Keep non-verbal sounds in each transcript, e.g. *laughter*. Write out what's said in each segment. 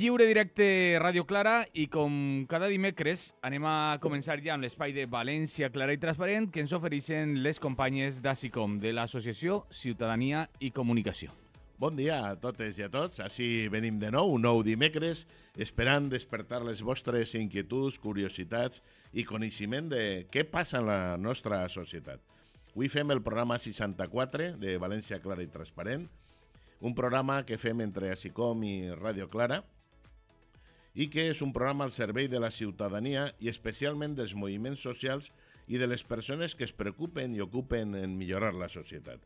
Lliure directe Ràdio Clara i com cada dimecres anem a començar ja amb l'espai de València Clara i Transparent que ens ofereixen les companyes d'ACICOM de l'Associació Ciutadania i Comunicació. Bon dia a totes i a tots. Així venim de nou, un nou dimecres, esperant despertar les vostres inquietuds, curiositats i coneixement de què passa en la nostra societat. Avui fem el programa 64 de València Clara i Transparent, un programa que fem entre Asicom i Radio Clara, i que és un programa al servei de la ciutadania i especialment dels moviments socials i de les persones que es preocupen i ocupen en millorar la societat.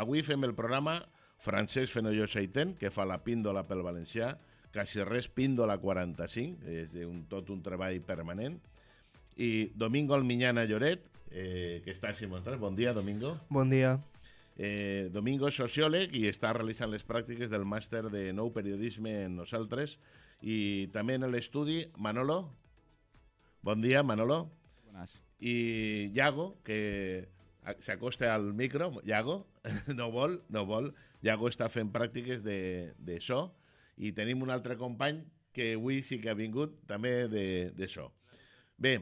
Avui fem el programa Francesc Fenolló Saitén, que fa la píndola pel valencià, quasi res píndola 45, és un, tot un treball permanent, i Domingo Alminyana Lloret, eh, que està simultant. Bon dia, Domingo. Bon dia. Eh, Domingo és sociòleg i està realitzant les pràctiques del màster de nou periodisme en nosaltres Y también en l'estudi Manolo. Bon dia, Manolo. Buenas. Y Iago, que se al micro. Iago, *laughs* no vol, no vol. Iago està fent pràctiques de, de so. I tenim un altre company que avui sí que ha vingut també de, de so. Bé,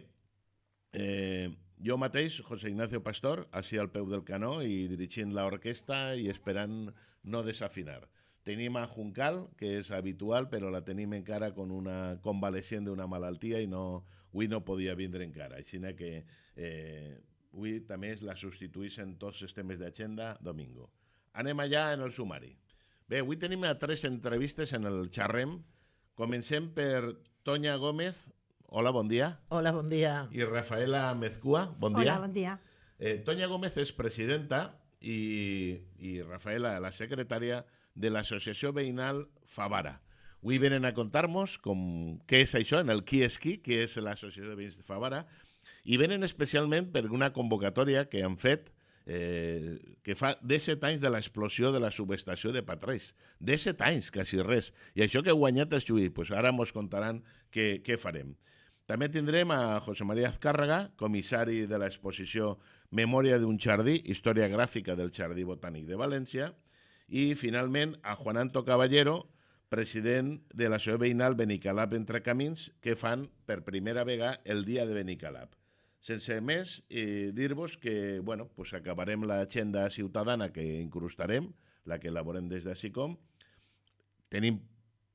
eh, jo mateix, José Ignacio Pastor, així al peu del canó i dirigint l'orquestra i esperant no desafinar. Tenim a Juncal, que és habitual, però la tenim encara con una convalescent d'una malaltia i no, avui no podia vindre encara. Així que eh, avui també la en tots els temes d'agenda domingo. Anem allà en el sumari. Bé, avui tenim a tres entrevistes en el xarrem. Comencem per Toña Gómez. Hola, bon dia. Hola, bon dia. I Rafaela Mezcua, bon dia. Hola, bon dia. Eh, Toña Gómez és presidenta i, i Rafaela, la secretària, de l'Associació Veïnal Favara. Avui venen a contar-nos com, què és això, en el qui és qui, és l'Associació de Veïns de Favara, i venen especialment per una convocatòria que han fet eh, que fa 17 anys de l'explosió de la subestació de Patrés. 17 anys, quasi res. I això que ha guanyat el Xui, pues ara mos contaran què, què farem. També tindrem a José María Azcárraga, comissari de l'exposició Memòria d'un jardí, història gràfica del Jardí Botànic de València, i finalment a Juan Anto Caballero, president de la seu veïnal Benicalap Entre Camins, que fan per primera vegada el dia de Benicalap. Sense més, eh, dir-vos que bueno, pues acabarem l'agenda ciutadana que incrustarem, la que elaborem des de SICOM. Tenim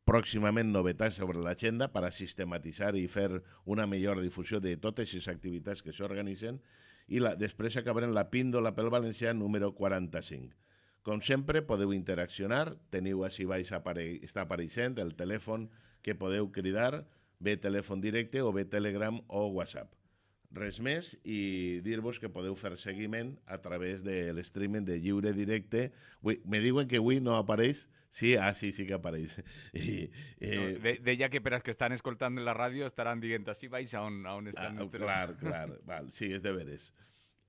pròximament novetats sobre l'agenda per a sistematitzar i fer una millor difusió de totes les activitats que s'organitzen i la, després acabarem la píndola pel valencià número 45. Com sempre, podeu interaccionar, teniu així baix apare està apareixent el telèfon que podeu cridar, bé telèfon directe o bé Telegram o WhatsApp. Res més i dir-vos que podeu fer seguiment a través de l'streaming de lliure directe. Ui, me diuen que avui no apareix, Sí, ah, sí, sí que apareix. *laughs* I, eh... no, de, deia que per als que estan escoltant la ràdio estaran dient així baix a on, a on estan. Ah, clar, clar, val, sí, és de veres.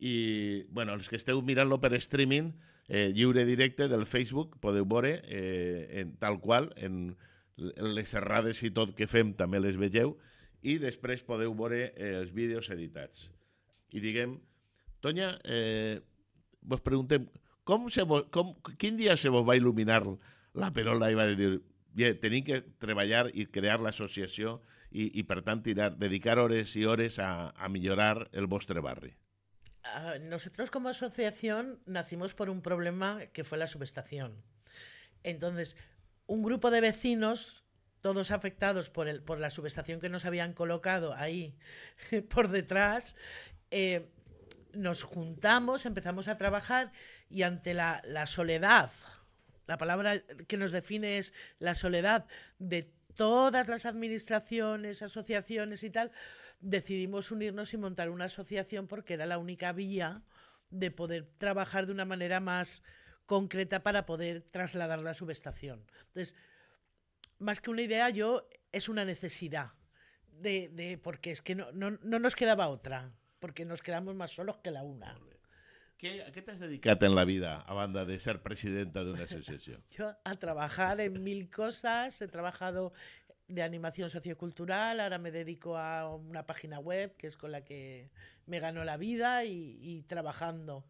I, bueno, els que esteu mirant-lo per streaming, eh, lliure directe del Facebook, podeu veure eh, en, tal qual, en, en les errades i tot que fem també les vegeu, i després podeu veure eh, els vídeos editats. I diguem, Tonya, eh, vos preguntem, com se vos, com, quin dia se vos va il·luminar la perola i va dir, bé, tenim que treballar i crear l'associació i, i, per tant, tirar, dedicar hores i hores a, a millorar el vostre barri? Ah, nosotros como asociación nacimos por un problema que fue la subestación. Entonces, un grupo de vecinos, todos afectados por, la subestación que nos habían colocado ahí *laughs* por detrás, eh, nos juntamos, empezamos a trabajar y ante la, soledad, la palabra que nos define es la soledad de todas las administraciones, asociaciones y tal, decidimos unirnos y montar una asociación porque era la única vía de poder trabajar de una manera más concreta para poder trasladar la subestación. Entonces, más que una idea, yo es una necesidad, de, de porque es que no, nos quedaba otra, porque nos quedamos más solos que la una. ¿Qué, ¿A qué te has dedicado en la vida, a banda de ser presidenta de una asociación? *laughs* yo a trabajar en mil cosas, he trabajado de animación sociocultural, ahora me dedico a una página web que es con la que me ganó la vida y, trabajando.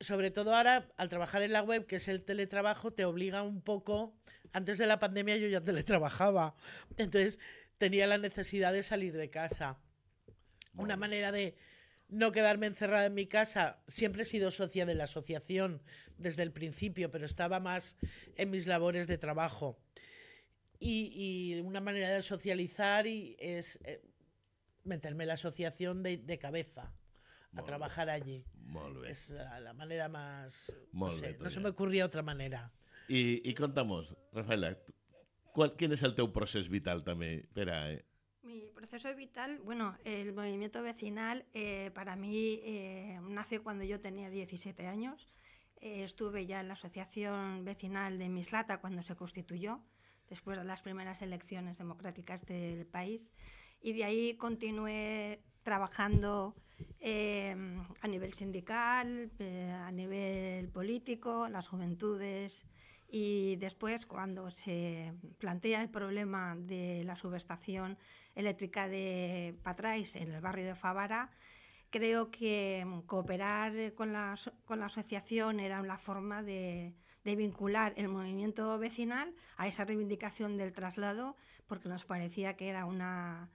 Sobre todo ahora, al trabajar en la web, que es el teletrabajo, te obliga un poco, antes de la pandemia yo ya teletrabajaba, entonces tenía la necesidad de salir de casa. Una manera de no quedarme encerrada en mi casa, siempre he sido socia de la asociación desde el principio, pero estaba más en mis labores de trabajo y, una manera de socializar y es eh, meterme en la asociación de, cabeza a trabajar allí. Es la, manera más... no, pues se me ocurría otra manera. Y, contamos, Rafaela, ¿quién es el teu proceso vital también? Eh? Mi proceso vital, bueno, el movimiento vecinal eh, para mí eh, nace cuando yo tenía 17 años. estuve ya en la asociación vecinal de Mislata cuando se constituyó después de las primeras elecciones democráticas del país. Y de ahí continué trabajando em, a nivel sindical, eh, a nivel político, las juventudes. Y después, cuando se plantea el problema de la subestación eléctrica de Patrais en el barrio de Favara, creo que cooperar con la asociación era una forma de, de vincular el movimiento vecinal a esa reivindicación del traslado, porque nos parecía que era una,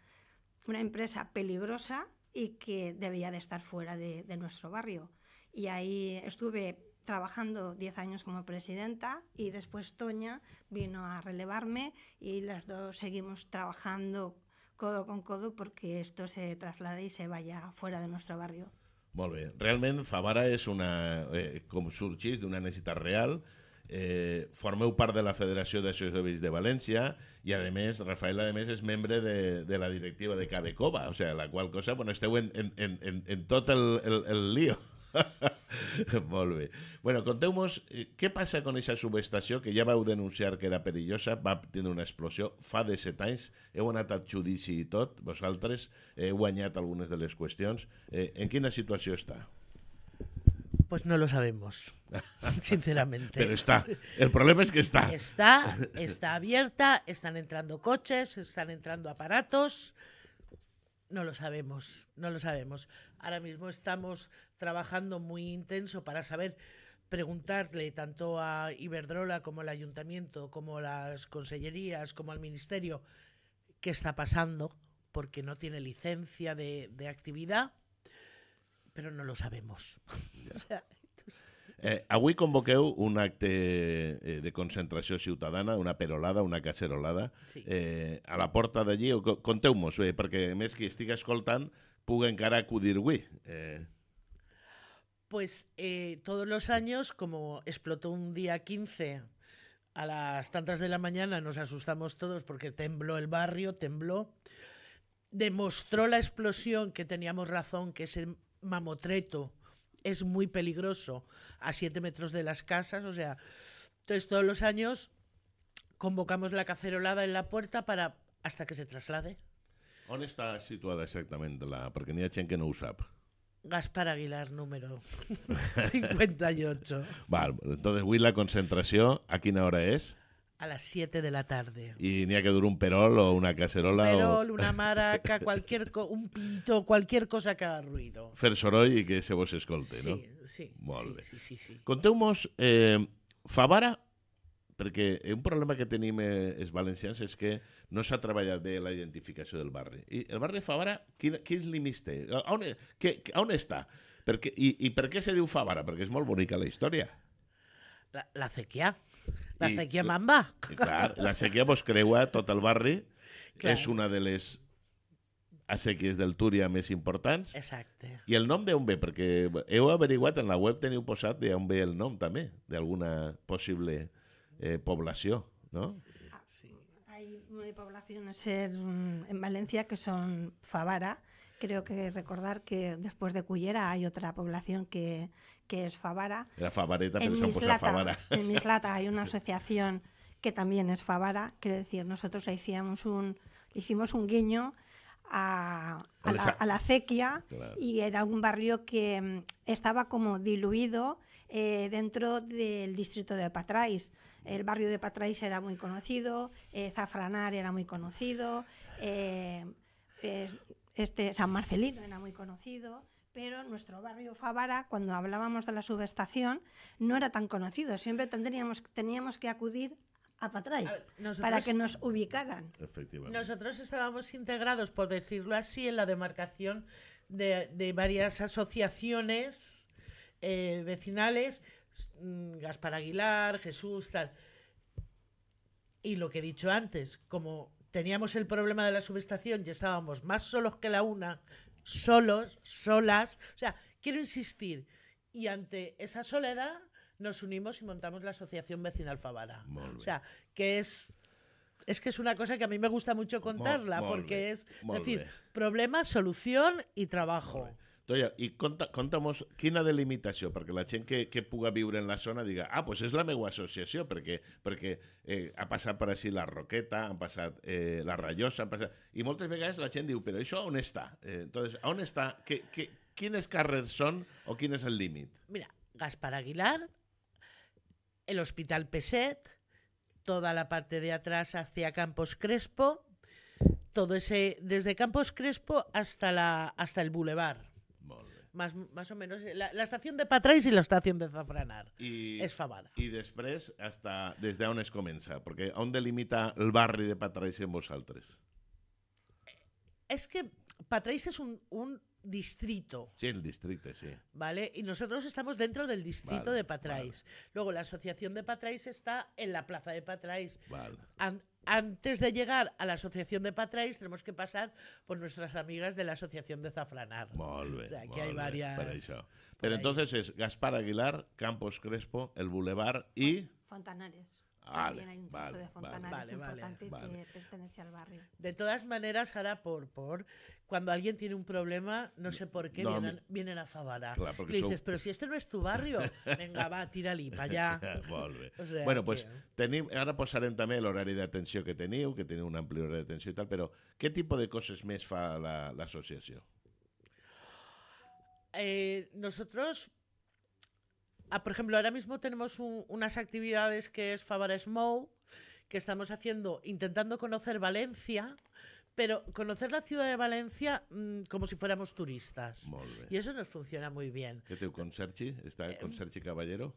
empresa peligrosa y que debía de estar fuera de, de nuestro barrio. Y ahí estuve trabajando 10 años como presidenta y después Toña vino a relevarme y las dos seguimos trabajando codo con codo porque esto se traslade y se vaya fuera de nuestro barrio. Molt bé. Realment, Favara és una... Eh, com sorgeix d'una necessitat real, eh, formeu part de la Federació d'Associacions de València i, a més, Rafael, a més, és membre de, de la directiva de Cabecova, o sigui, la qual cosa, bueno, esteu en, en, en, en tot el, el, el lío. *laughs* Molt bé. Bueno, conteu-vos eh, què passa amb aquesta subestació que ja vau denunciar que era perillosa, va tenir una explosió fa de set anys, heu anat a judici i tot, vosaltres, heu guanyat algunes de les qüestions. Eh, en quina situació està? Pues no lo sabemos, *laughs* sinceramente. Pero está. El problema es que está. Está, está abierta, están entrando coches, están entrando aparatos. No lo sabemos, no lo sabemos. Ahora mismo estamos trabajando muy intenso para saber preguntarle tanto a Iberdrola como al ayuntamiento, como a las consellerías, como al ministerio, qué está pasando, porque no tiene licencia de, actividad, pero no lo sabemos. a *laughs* sea, eh, un acto eh, de concentración ciudadana, una perolada, una cacerolada, eh, a la puerta de allí. contemos porque perquè a més qui en escoltant puga encara acudir WI. Pues eh, todos los años, como explotó un día 15 a las tantas de la mañana, nos asustamos todos porque tembló el barrio, tembló. Demostró la explosión que teníamos razón, que ese mamotreto es muy peligroso a 7 metros de las casas. O sea, entonces todos los años convocamos la cacerolada en la puerta para hasta que se traslade. ¿Dónde está situada exactamente la a Chen que no usap? Gaspar Aguilar, número 58. *laughs* Vale, entonces, Will la concentración a quién hora es? A las 7 de la tarde. ¿Y tenía que durar un perol o una cacerola? Un perol, una maraca, cualquier un pito, cualquier cosa que haga ruido. Fersoroy y que se vos escolte, no? Sí, sí, sí, sí, sí. Contemos eh, Favara perquè un problema que tenim eh, els valencians és que no s'ha treballat bé la identificació del barri. I el barri de Favara, quin, quins límits té? On, que, on està? Perquè, i, I per què se diu Favara? Perquè és molt bonica la història. La, la sequia. La I, sequia mamba. I, clar, la sequia vos creua tot el barri. Clar. És una de les assequies del Túria més importants. Exacte. I el nom d'on ve? Perquè heu averiguat, en la web teniu posat d'on ve el nom també, d'alguna possible Eh, población, ¿no? Ah, hay poblaciones en Valencia que son Favara. Creo que recordar que después de Cullera hay otra población que, es Favara. Favareta, En *laughs* Mislata hay una asociación que también es Favara. Quiero decir, nosotros hicimos un, hicimos un guiño a, la, acequia y era un barrio que mm, estaba como diluido eh, dentro del distrito de Patrais. El barrio de Patrais era muy conocido, eh, Zafranar era muy conocido, eh, este, San Marcelino era muy conocido, pero nuestro barrio Favara, cuando hablábamos de la subestación, no era tan conocido. Siempre tendríamos, teníamos que acudir a Patrais para que nos ubicaran. Nosotros estábamos integrados, por decirlo así, en la demarcación de, de varias asociaciones eh, vecinales, mm, Gaspar Aguilar, Jesús, tal. Y lo que he dicho antes, como teníamos el problema de la subestación y estábamos más solos que la una, solos, solas, o sea, quiero insistir, y ante esa soledad nos unimos y montamos la Asociación Vecinal Favara. O sea, que es... Es que es una cosa que a mí me gusta mucho contarla, porque es decir, problema, solución y trabajo. Y contamos quién ha quina porque la gente que, puga vivir en la zona diga ah, pues es la megua asociación, porque eh, ha pasado por así la Roqueta, han pasado eh, la Rayosa, han pasado y muchas veces la gente dice, pero ¿eso aún está? Eh, entonces, ¿dónde está? Que, que, son o quién es el límite? Mira, Gaspar Aguilar, el Hospital Peset, toda la parte de atrás hacia Campos Crespo, todo ese, desde Campos Crespo hasta, la, hasta el bulevar más, más o menos. La, estación de Patrais la estación de Zafranar. Es Favara. Y después, hasta, desde dónde es porque ¿a limita el barrio de Patrais en vosaltres? Eh, es que Patrais es un, distrito. Sí, el distrito, sí. Vale, y nosotros estamos dentro del distrito de Patrais. Luego la asociación de Patrais está en la plaza de Patrais. Vale antes de llegar a la Asociación de Patrais tenemos que pasar por nuestras amigas de la Asociación de Zafranar. o sea, aquí hay varias... Pero entonces es Gaspar Aguilar, Campos Crespo, El Boulevard y... Fontanares. Vale, hay un vale, de Fontanares vale, importante que pertenece al barrio. De todas maneras, Sara, por, por cuando alguien tiene un problema, no sé por qué, no, vienen, mi... vienen, a Favara. Claro, Le dices, son... pero si este no es tu barrio, *laughs* venga, va, tira-li pa allà. *laughs* o sea, bueno, pues tenim, ara el també de atención que teniu, que teniu un horario de atención i tal, però què tipus de coses més fa l'associació? La, eh, nosotros Ah, por ejemplo, ahora mismo tenemos unas actividades que es Favar Small, que estamos haciendo, intentando conocer Valencia, pero conocer la ciudad de Valencia mm, como si fuéramos turistas. Y eso nos funciona muy bien. ¿Qué con ¿Está eh, con serchi Caballero?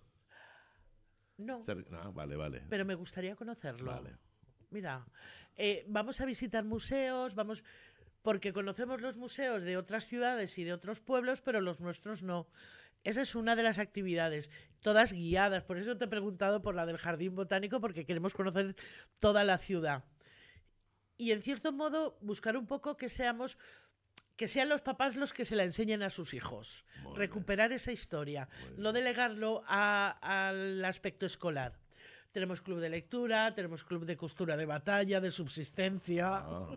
No. Ah, vale, vale. Pero me gustaría conocerlo. Mira, eh, vamos a visitar museos, vamos porque conocemos los museos de otras ciudades y de otros pueblos, pero los nuestros no. Esa es una de las actividades, todas guiadas. Por eso te he preguntado por la del jardín botánico, porque queremos conocer toda la ciudad. Y en cierto modo, buscar un poco que seamos que sean los papás los que se la enseñen a sus hijos. Recuperar esa historia, no delegarlo al aspecto escolar tenemos club de lectura, tenemos club de costura de batalla, de subsistencia. Ah,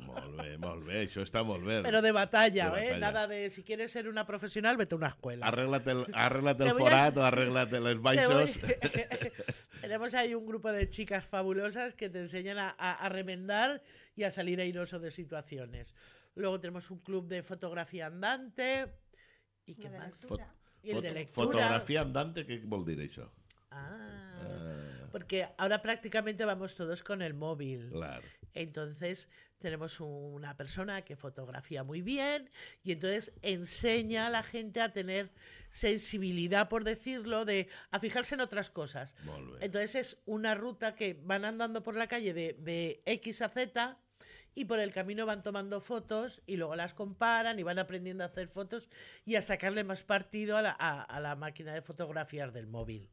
molve eso está está pero de batalla, eh? Nada de si quieres ser una profesional, vete a una escuela. arréglate el, *laughs* arréglate el forato, los baixos. *laughs* *laughs* tenemos ahí un grupo de chicas fabulosas que te enseñan a, remendar y a salir airoso de situaciones. Luego tenemos un club de fotografía andante. ¿Y qué más? el de lectura. Fotografía andante, ¿qué vol dir ah. Eh, porque ahora prácticamente vamos todos con el móvil. Claro. Entonces tenemos una persona que fotografía muy bien y entonces enseña a la gente a tener sensibilidad, por decirlo, de a fijarse en otras cosas. Entonces es una ruta que van andando por la calle de, de X a Z y por el camino van tomando fotos y luego las comparan y van aprendiendo a hacer fotos y a sacarle más partido a la, a, la máquina de fotografías del móvil.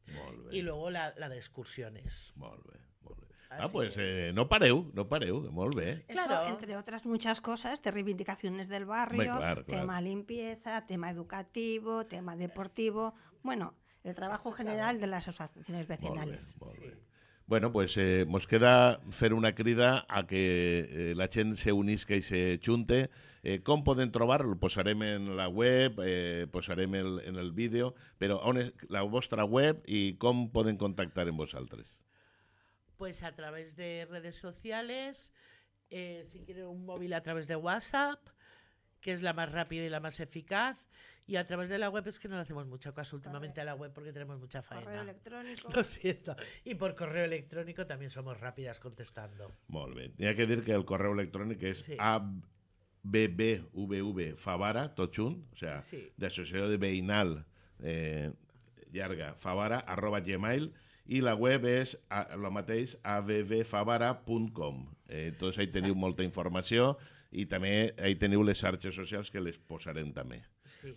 Y luego la, de excursiones. Ah, pues eh, no pareu, no pareu, muy Claro, entre otras muchas cosas, de reivindicaciones del barrio, tema limpieza, tema educativo, tema deportivo, bueno, el trabajo general de las asociaciones vecinales. Bueno, pues nos eh, queda hacer una crida a que eh, la gente se unisca y se chunte. Eh, ¿Cómo pueden trobarlo? trobarlo? Pues en la web, eh, pues en el vídeo, pero aún la vuestra web y ¿cómo pueden contactar en vosotros? Pues a través de redes sociales, si quieren un móvil a través de WhatsApp, que es la más rápida y la más eficaz, Y a través de la web es que no le hacemos mucho caso últimamente correo. a la web porque tenemos mucha faena. Correo electrónico. *laughs* Lo siento. Y por correo electrónico también somos rápidas contestando. Muy bien. Hi que decir que el correo electrónico es sí. abbvv favara, o sea, sí. Asociación de veïnal eh, Yarga favara, arroba gmail, i la web és el mateix avvfavara.com eh, entonces ahí teniu Exacte. molta informació i també ahí teniu les xarxes socials que les posarem també. Sí.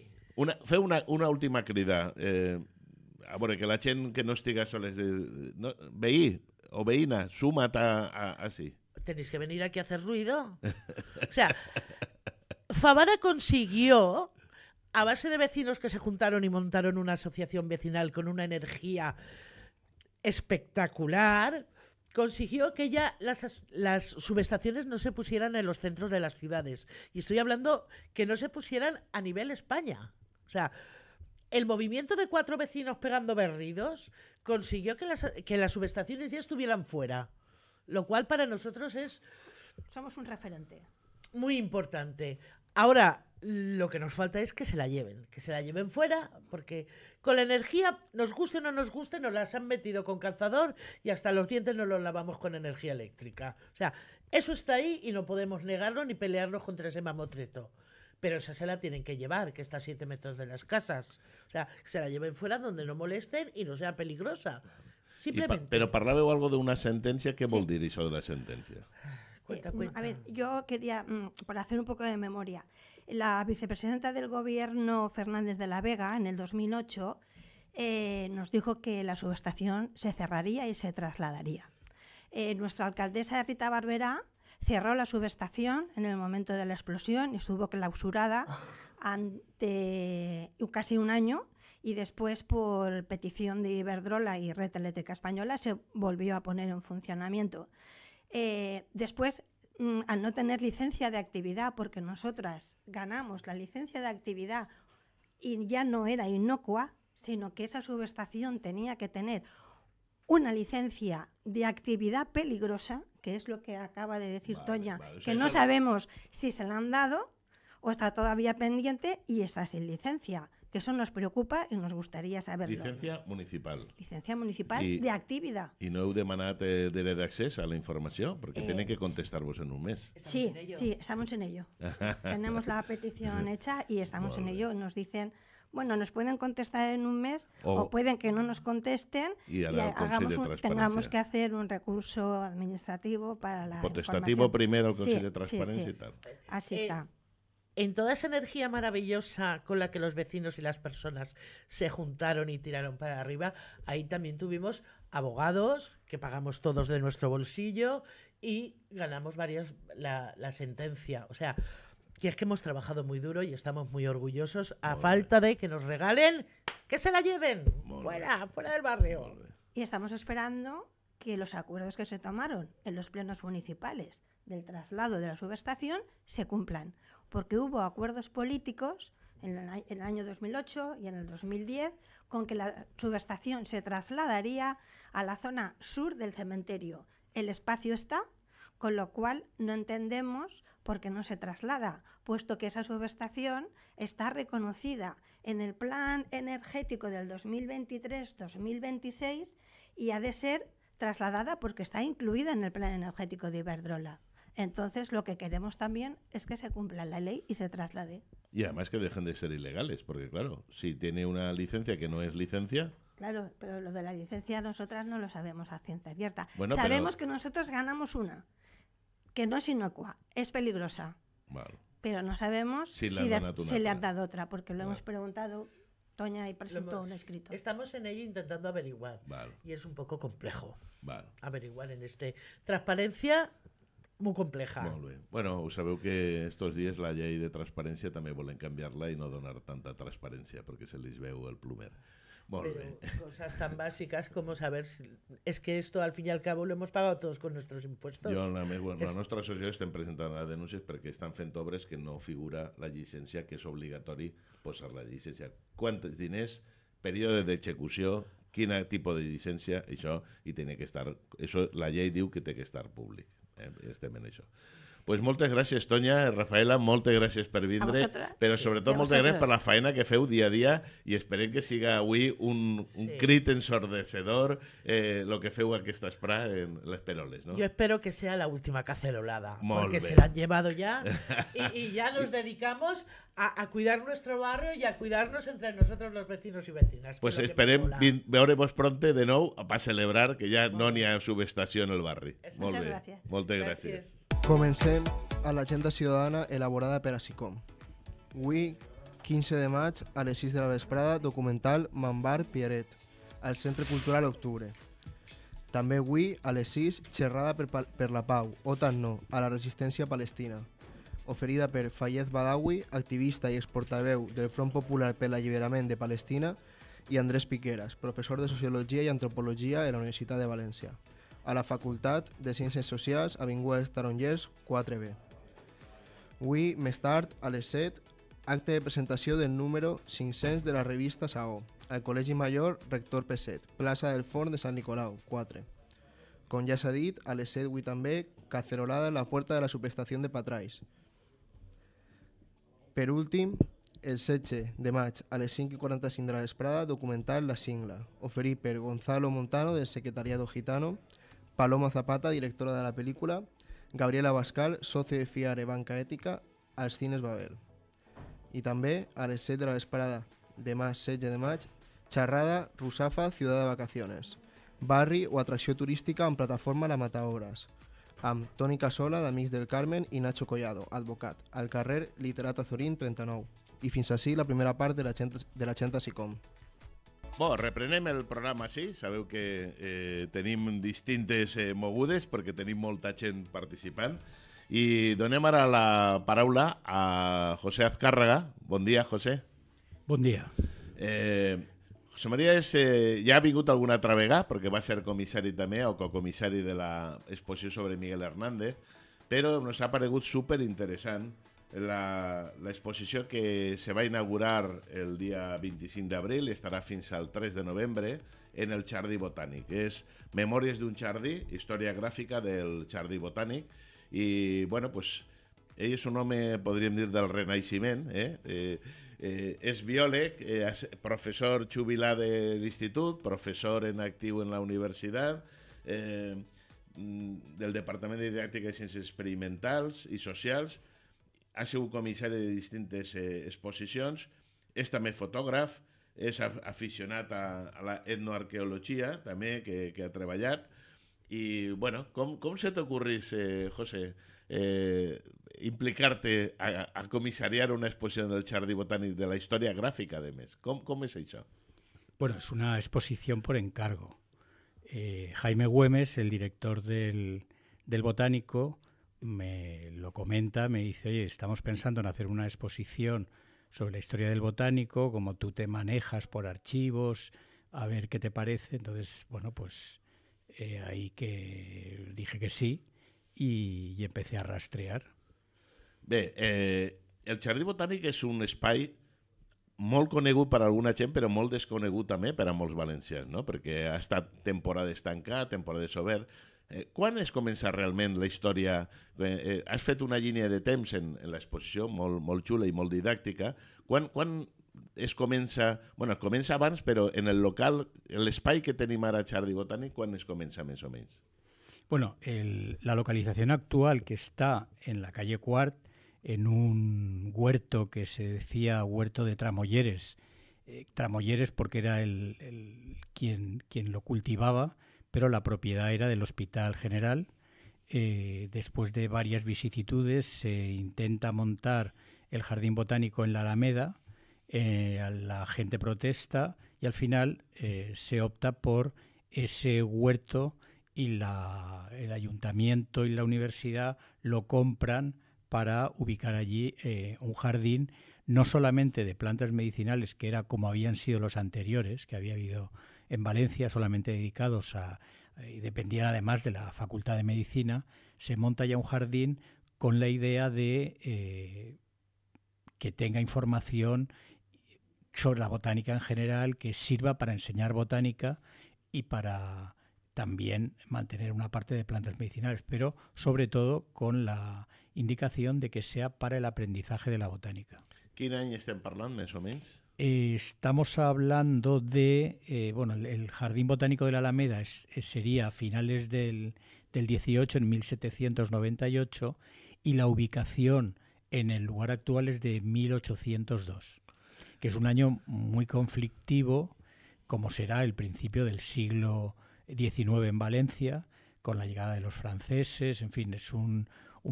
fue una, última crida. Eh, ah, que la que no estiga soles... veí o veína, súmata así. Tenéis que venir aquí a hacer ruido. O sea, Favara consiguió, a base de vecinos que se juntaron y montaron una asociación vecinal con una energía espectacular, consiguió que ya las, subestaciones no se pusieran en los centros de las ciudades. Y estoy hablando que no se pusieran a nivel España. O sea, el movimiento de cuatro vecinos pegando berridos consiguió que las, que las subestaciones ya estuvieran fuera. Lo cual para nosotros es... Somos un referente. Muy importante. Ahora, lo que nos falta es que se la lleven, que se la lleven fuera, porque con la energía, nos guste o no nos guste, nos las han metido con calzador y hasta los dientes nos los lavamos con energía eléctrica. O sea, eso está ahí y no podemos negarlo ni pelearnos contra ese mamotreto. Pero esa se la tienen que llevar, que está a siete metros de las casas. O sea, que se la lleven fuera donde no molesten y no sea peligrosa. Simplemente. pero parlaba algo de una sentencia, ¿qué sí. de la sentencia? A ver, yo quería, mm, para hacer un poco de memoria, la vicepresidenta del gobierno Fernández de la Vega en el 2008 eh, nos dijo que la subestación se cerraría y se trasladaría. Eh, nuestra alcaldesa Rita Barberá cerró la subestación en el momento de la explosión y estuvo clausurada ah. ante casi un año y después por petición de Iberdrola y Red Eléctrica Española se volvió a poner en funcionamiento. Eh, después, mm, al no tener licencia de actividad, porque nosotras ganamos la licencia de actividad y ya no era inocua, sino que esa subestación tenía que tener una licencia de actividad peligrosa, que es lo que acaba de decir Toña, que no sabemos si se la han dado o está todavía pendiente y está sin licencia que eso nos preocupa y nos gustaría saberlo. Licencia municipal. Licencia municipal de actividad. Y no heu eh, de, de de acceso a la información? Porque eh, tienen que contestar-vos en un mes. Sí, sí, estamos en ello. *laughs* Tenemos la petición hecha y estamos en ello. Nos dicen bueno, nos pueden contestar en un mes o, pueden que no nos contesten y, hagamos tengamos que hacer un recurso administrativo para la Potestativo primero, el Consejo de Transparencia y tal. Así eh, está en toda esa energía maravillosa con la que los vecinos y las personas se juntaron y tiraron para arriba, ahí también tuvimos abogados que pagamos todos de nuestro bolsillo y ganamos varias la, sentencia. O sea, que es que hemos trabajado muy duro y estamos muy orgullosos a falta de que nos regalen, que se la lleven fuera, fuera del barrio. Y estamos esperando que los acuerdos que se tomaron en los plenos municipales del traslado de la subestación se cumplan porque hubo acuerdos políticos en el año 2008 y en el 2010 con que la subestación se trasladaría a la zona sur del cementerio. El espacio está, con lo cual no entendemos por qué no se traslada, puesto que esa subestación está reconocida en el plan energético del 2023-2026 y ha de ser trasladada porque está incluida en el plan energético de Iberdrola. Entonces, lo que queremos también es que se cumpla la ley y se traslade. Y además que dejen de ser ilegales, porque claro, si tiene una licencia que no es licencia, Claro, pero lo de la licencia nosotras no lo sabemos a ciencia cierta. sabemos que nosotros ganamos una, que no es inocua, es peligrosa. Vale. Pero no sabemos si, se le han dado otra, porque lo hemos preguntado Toña y presentó un escrito. Estamos en ello intentando averiguar. Y es un poco complejo averiguar en este. Transparencia molt compleja. Molt bé. Bueno, sabeu que estos dies la llei de transparència també volen canviar-la i no donar tanta transparència perquè se li veu el plumer. Molt Pero bé. Cosas tan bàsiques com saber si... Es que esto al fin y al cabo lo hemos pagado todos con nuestros impuestos. Jo la, la, bueno, es... la nostra associació estem presentant la denúncies perquè estan fent obres que no figura la llicència, que és obligatori posar la llicència. Quants diners, període d'execució, quin tipus de llicència, això, i tenia que estar... Això, la llei diu que té que estar públic eh? estem en això pues moltes gràcies, Tonya, Rafaela, moltes gràcies per vindre, però sobretot sí, moltes gràcies per la feina que feu dia a dia i esperem que siga avui un, un sí. crit ensordecedor eh, lo que feu aquesta esprà en les peroles. ¿no? Jo espero que sea la última cacerolada, Molt porque bé. se la han llevado ya *laughs* y, y ya nos dedicamos a, a cuidar nuestro barrio y a cuidarnos entre nosotros los vecinos y vecinas. Pues esperem veurem-vos pronto de nou per celebrar que ja no n'hi ha subestació en el barri. Molt Muchas bé. gràcies. Moltes gràcies. gràcies. Comencem a l'agenda ciutadana elaborada per a SICOM. Avui, 15 de maig, a les 6 de la vesprada, documental Mambar Pieret, al Centre Cultural Octubre. També avui, a les 6, xerrada per, per la pau, o tant no, a la resistència palestina. Oferida per Fayez Badawi, activista i exportaveu del Front Popular per l'Alliberament de Palestina, i Andrés Piqueras, professor de Sociologia i Antropologia de la Universitat de València. a la Facultat de Ciències Socials Avinguda Estarongers Tarongers 4B. We start tard, a les 7, acte de presentació del número 500 de la revista SAO... al Col·legi Major Rector Peset, ...Plaza del Forn de Sant Nicolau, 4. Con ja s'ha dit, a les també, cacerolada a la puerta de la subestación de Patrais. Per últim, el seche de match a les 5.45 de la documental La Singla, oferí per Gonzalo Montano del Secretariado Gitano, Paloma Zapata, directora de la pel·lícula, Gabriela Bascal, soci de FIARE Banca Ètica, als Cines Babel. I també a les 7 de la vesprada, demà 16 de maig, xerrada Rusafa Ciutat de Vacaciones, barri o atracció turística amb plataforma La Mataobres, amb Toni Casola, d'Amics del Carmen, i Nacho Collado, advocat, al carrer Literat Azorín 39. I fins així la primera part de la l'agenda Sicom. Bon, reprenem el programa, sí. Sabeu que eh, tenim distintes eh, mogudes perquè tenim molta gent participant. I donem ara la paraula a José Azcárraga. Bon dia, José. Bon dia. Eh, José María és, eh, ja ha vingut alguna altra vegada, perquè va ser comissari també, o cocomissari de l'exposició sobre Miguel Hernández, però ens ha paregut superinteressant interessant la, la exposició que se va inaugurar el dia 25 d'abril estarà fins al 3 de novembre en el Jardí Botànic. És Memòries d'un jardí, història gràfica del Jardí Botànic i, bueno, pues, ell és un home, podríem dir, del Renaixement, eh? Eh, eh, és biòleg, eh, és professor jubilà de l'institut, professor en actiu en la universitat, eh, mm, del Departament de Didàctica i Ciències Experimentals i Socials, ha sido comisario de distintas eh, exposiciones... esta me també ...es aficionada a, la etnoarqueología... ...también que, que ha trabajado... ...y bueno, ¿cómo se te eh, José, eh, ...implicarte a, comisariar una exposición del Chardí Botánico... de la historia gráfica de mes cómo com és hecho Bueno, es una exposición por encargo. Eh, Jaime Güemes, el director del, del Botánico, me lo comenta, me dice, oye, estamos pensando en hacer una exposición sobre la historia del botánico, cómo tú te manejas por archivos, a ver qué te parece. Entonces, bueno, pues eh, ahí que dije que sí y, empecé a rastrear. ve eh, el Jardí Botánico es un espai molt conegut para alguna gente, pero molt desconegut también para a molts valencians, no? porque ha estat temporades temporada de sober ¿Cuándo eh, es comença realmente la historia? Eh, eh, has hecho una línea de temps en, la exposición, molt, molt y i didáctica. ¿Cuándo es comença, bueno, es comença pero en el local, el l'espai que tenía ara a Chardi ¿cuándo es comença més o menys? Bueno, la localización actual que está en la calle Cuart, en un huerto que se decía huerto de Tramolleres, Tramolleres porque era el, el quien, quien lo cultivaba, pero la propiedad era del Hospital General. Eh, después de varias vicisitudes se intenta montar el Jardín Botánico en la Alameda, eh, la gente protesta y al final eh, se opta por ese huerto y el ayuntamiento y la universidad lo compran para ubicar allí un jardín no solamente de plantas medicinales, que era como habían sido los anteriores, que había habido en Valencia solamente dedicados a, eh, y dependían además de la Facultad de Medicina, se monta ya un jardín con la idea de eh, que tenga información sobre la botánica en general, que sirva para enseñar botánica y para también mantener una parte de plantas medicinales, pero sobre todo con la indicación de que sea para el aprendizaje de la botánica. ¿Quién año estén hablando, más o menos? Eh, estamos hablando de, eh, bueno, el, Jardín Botánico de la Alameda es, eh, sería a finales del, del 18, en 1798, y la ubicación en el lugar actual es de 1802, que es un año muy conflictivo, como será el principio del siglo XIX en Valencia, con la llegada de los franceses, en fin, es un,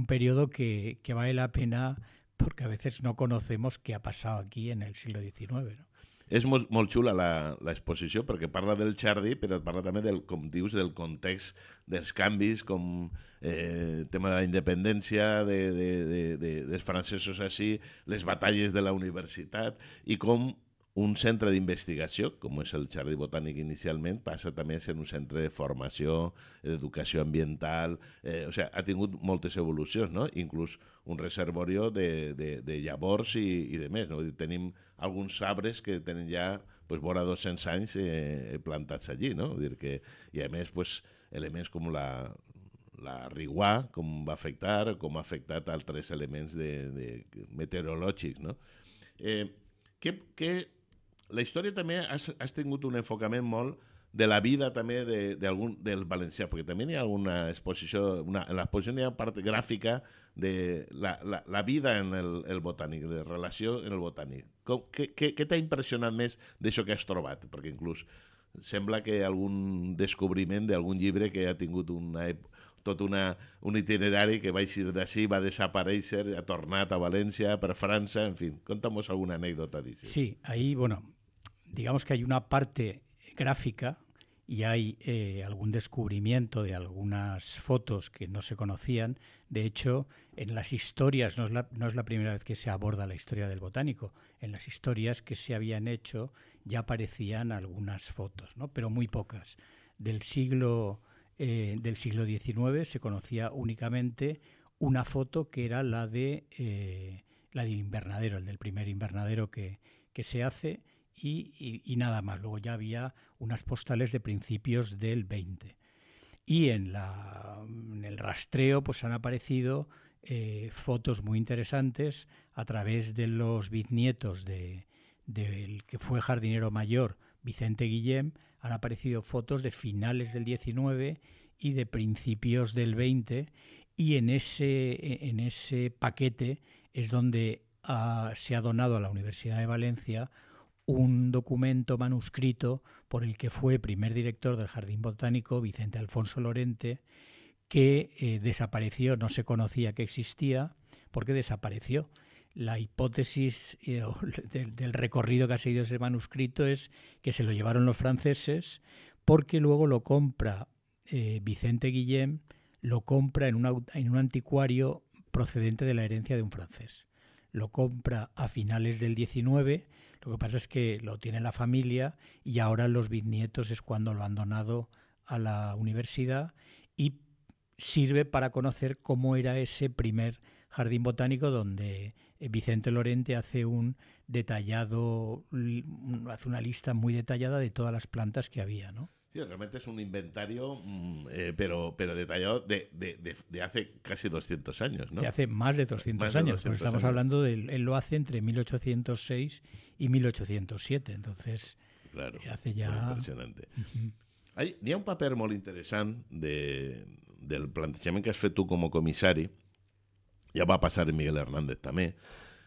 periodo que vale la pena porque a veces no conocemos qué ha pasado aquí en el siglo XIX. ¿no? És molt, molt xula l'exposició perquè parla del jardí, però parla també, del, com dius, del context dels canvis, com eh, tema de la independència, de, de, de, de, dels francesos així, les batalles de la universitat, i com un centre d'investigació, com és el Jardí Botànic inicialment, passa també a ser un centre de formació, d'educació ambiental, eh, o sigui, ha tingut moltes evolucions, no? inclús un reservorio de, de, de llavors i, i de més. No? Dir, tenim alguns arbres que tenen ja pues, vora 200 anys eh, plantats allí, no? dir que, i a més pues, elements com la, la Riguà, com va afectar, com ha afectat altres elements de, de meteorològics. No? Eh, què, què la història també has, has tingut un enfocament molt de la vida també de, de algun, del valencià, perquè també hi ha alguna exposició, una, en l'exposició hi ha part gràfica de la, la, la vida en el, el botànic, de relació en el botànic. Com, què què, què t'ha impressionat més d'això que has trobat? Perquè inclús sembla que algun descobriment d'algun llibre que ha tingut una, tot una, un itinerari que va eixir d'ací, va desaparèixer, ha tornat a València, per França, en fi. Conta'm alguna anècdota d'ici. Sí, ahir, bueno, digamos que hay una parte gráfica y hay eh, algún descubrimiento de algunas fotos que no se conocían. De hecho, en las historias, no es, la, no es la primera vez que se aborda la historia del botánico, en las historias que se habían hecho ya aparecían algunas fotos, ¿no? pero muy pocas. Del siglo, eh, del siglo XIX se conocía únicamente una foto que era la, de, eh, la del invernadero, el del primer invernadero que se hace y, nada más. Luego ya había unas postales de principios del 20. Y en, el rastreo pues han aparecido eh, fotos muy interesantes a través de los bisnietos del de, que fue jardinero mayor, Vicente Guillem, han aparecido fotos de finales del 19 y de principios del 20 y en ese, en ese paquete es donde ah, se ha donado a la Universidad de Valencia un documento manuscrito por el que fue primer director del Jardín Botánico Vicente Alfonso Lorente, que eh, desapareció, no se conocía que existía, porque desapareció. La hipótesis eh, *laughs* del, recorrido que ha seguido ese manuscrito es que se lo llevaron los franceses, porque luego lo compra eh, Vicente Guillem, lo compra en, en un anticuario procedente de la herencia de un francés. Lo compra a finales del 19 lo que pasa es que lo tiene la familia y ahora los bisnietos es cuando lo han donado a la universidad y sirve para conocer cómo era ese primer jardín botánico donde eh, Vicente Lorente hace un detallado, hace una lista muy detallada de todas las plantas que había, ¿no? Sí, realmente es un inventario, mm, eh, pero, pero detallado de, de, de, hace casi 200 años, ¿no? De hace más de 200 años, estamos hablando de, él lo hace entre 1806 y 1807, entonces claro, eh, hace ya... Impresionante. Hay, un papel muy interesante del planteamiento que has hecho tú como comisario, ya va a en Miguel Hernández también,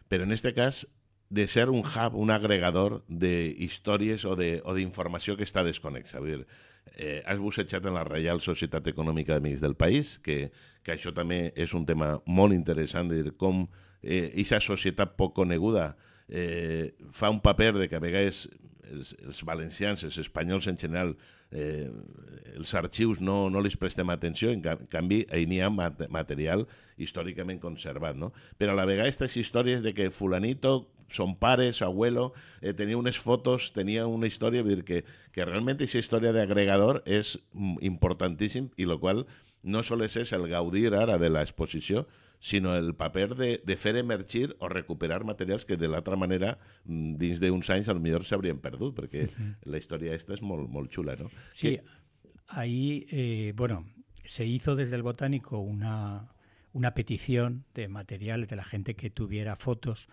pero en este caso... de ser un hub, un agregador de històries o de, de o información que està desconexa. Vull dir, eh, has bussejat en la Reial Societat Econòmica d'Amics del País, que, que això també és un tema molt interessant, de dir com aquesta eh, societat poc coneguda eh, fa un paper de que a vegades els, els valencians, els espanyols en general, eh, els arxius no, no les prestem atenció, en canvi, ahir n'hi ha material històricament conservat. No? Però a la vegada aquestes històries de que fulanito, son pares, su abuelo, eh, tenia unes fotos, tenia una història, dir que, que realment aquesta història de agregador mm, importantíssim i y lo no solo és el gaudir ara de la sino el papel de, de emergir o recuperar materiales que de la otra manera mm, dins d'uns anys lo mejor se habrían perdido porque la historia esta es molt, molt no? Sí, ahí, eh, bueno, se hizo desde el botánico una, petición de materiales de la gente que tuviera fotos,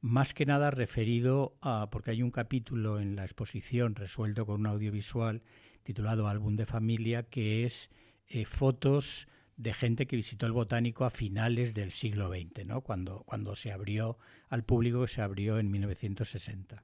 más que nada referido a, porque hay un capítulo en la exposición resuelto con un audiovisual titulado Álbum de Familia, que es eh, fotos de gente que visitó el botánico a finales del siglo XX, cuando, cuando se abrió al público, se abrió en 1960.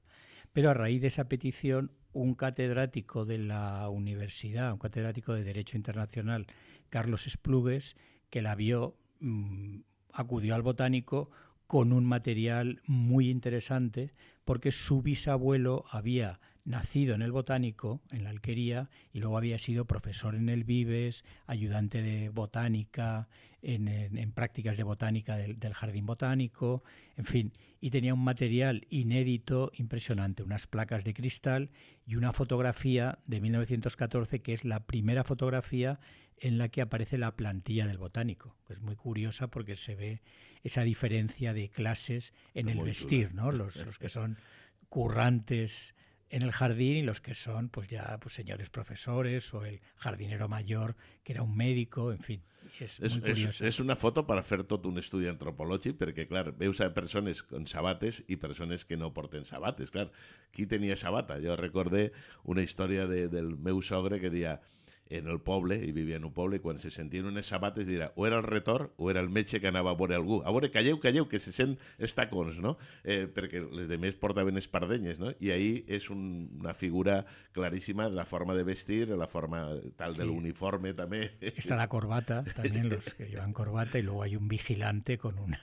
Pero a raíz de esa petición, un catedrático de la universidad, un catedrático de Derecho Internacional, Carlos Esplugues, que la vio, mm, acudió al botánico con un material muy interesante porque su bisabuelo había nacido en el Botánico, en la Alquería, y luego había sido profesor en el Vives, ayudante de botánica, en, prácticas de botánica del, Jardín Botánico, en fin, y tenía un material inédito, impresionante, unas placas de cristal y una fotografía de 1914, que es la primera fotografía en la que aparece la plantilla del Botánico, es muy curiosa porque se ve esa diferencia de clases en el vestir, ¿no? los que son currantes en el jardín y los que son pues ya pues señores profesores o el jardinero mayor que era un médico, en fin. es muy una foto para hacer todo un estudio antropológico, porque, claro, veo a personas con sabates y personas que no porten sabates. Claro, ¿quién tenía sabata? Yo recordé una historia de, del meu sogre que decía en el poble, y vivía en un poble, y cuando se un unes sabates diría, o era el retor o era el meche que andaba por el algú. A veure, calleu, que se sent estacons, no? Eh, perquè les de mes portaven no? Y ahí es una figura clarísima en la forma de vestir, la forma tal del uniforme también. Está la corbata, también los que llevan corbata, y luego hay un vigilante con una